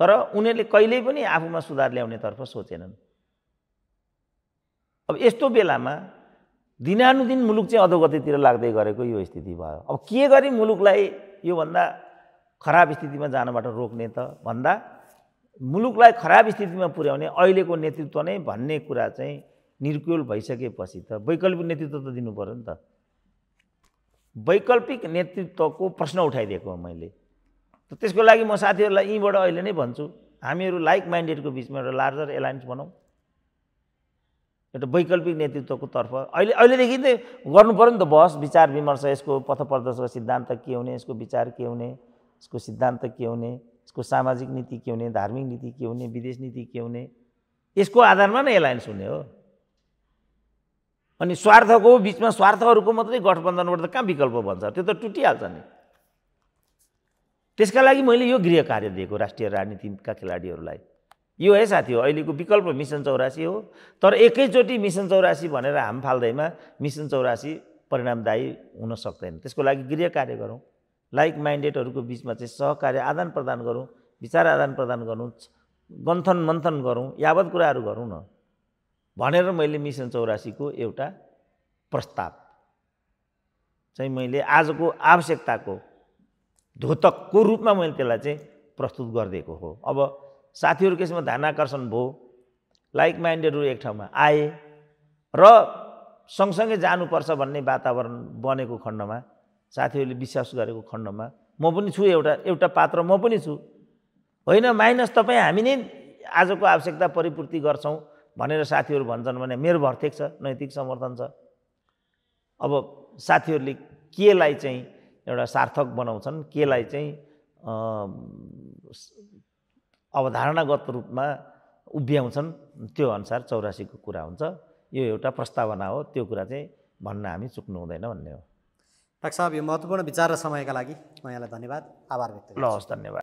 Speaker 1: तर उनीहरूले कहिल्यै पनि आफूमा सुधार ल्याउनेतर्फ सोचेनन् अब यस्तो बेलामा दिनानुदिन मुलुक चाहिँ अधोगतितिर लाग्दै गरेको यो स्थिति भयो अब के गरी मुलुकलाई योभन्दा खराब स्थितिमा जानबाट रोक्ने त भन्दा मुलुकलाई खराब स्थितिमा पुर्याउने अहिलेको नेतृत्व नै भन्ने कुरा चाहिँ निर्कुल भइसकेपछि त वैकल्पिक नेतृत्व त दिनु पऱ्यो नि त वैकल्पिक नेतृत्वको प्रश्न उठाइदिएको हो मैले त त्यसको लागि म साथीहरूलाई यहीँबाट अहिले नै भन्छु हामीहरू लाइक माइन्डेडको बिचमा एउटा लार्जर एलायन्स बनाऊ एउटा वैकल्पिक नेतृत्वको तर्फ अहिले अहिलेदेखि त गर्नुपऱ्यो नि त बहस विचार विमर्श यसको पथ प्रदर्शक सिद्धान्त के हुने यसको विचार के हुने यसको सिद्धान्त के हुने यसको सामाजिक नीति के हुने धार्मिक नीति के हुने विदेश नीति के हुने यसको आधारमा नै एलायन्स हुने हो अनि स्वार्थको बिचमा स्वार्थहरूको मात्रै गठबन्धनबाट त कहाँ विकल्प भन्छ त्यो त टुटिहाल्छ नि त्यसका लागि मैले यो गृह कार्य दिएको राष्ट्रिय राजनीतिका खेलाडीहरूलाई यो है साथी हो अहिलेको विकल्प मिसन चौरासी हो तर एकैचोटि मिसन चौरासी भनेर हाम फाल्दैमा मिसन चौरासी परिणामदायी हुन सक्दैन त्यसको लागि गृह कार्य गरौँ लाइक माइन्डेडहरूको बिचमा चाहिँ सहकार्य आदान प्रदान गरौँ विचार आदान प्रदान गरौँ गन्थन मन्थन गरौँ यावत कुराहरू गरौँ न भनेर मैले मिसन चौरासीको एउटा प्रस्ताव चाहिँ मैले आजको आवश्यकताको धोतकको रूपमा मैले त्यसलाई चाहिँ प्रस्तुत गरिदिएको हो अब साथीहरू केसमा ध्यान आकर्षण भयो लाइक माइन्डेडहरू एक ठाउँमा आए र सँगसँगै जानुपर्छ भन्ने वातावरण बनेको खण्डमा साथीहरूले विश्वास गरेको खण्डमा म पनि छु एउटा एउटा पात्र म पनि छु होइन माइनस तपाईँ हामी नै आजको आवश्यकता परिपूर्ति गर्छौँ भनेर साथीहरू भन्छन् भने मेरो भर्थेक छ नैतिक समर्थन छ अब साथीहरूले केलाई चाहिँ एउटा सार्थक बनाउँछन् केलाई चाहिँ अवधारणागत रूपमा उभ्याउँछन् त्यो अनुसार चौरासीको कुरा हुन्छ यो एउटा प्रस्तावना हो त्यो कुरा चाहिँ भन्न हामी चुक्नु हुँदैन भन्ने हो
Speaker 2: डाक्टर साहब यो महत्त्वपूर्ण विचार र समयका लागि यहाँलाई धन्यवाद आभार व्यक्त ल
Speaker 1: हस् धन्यवाद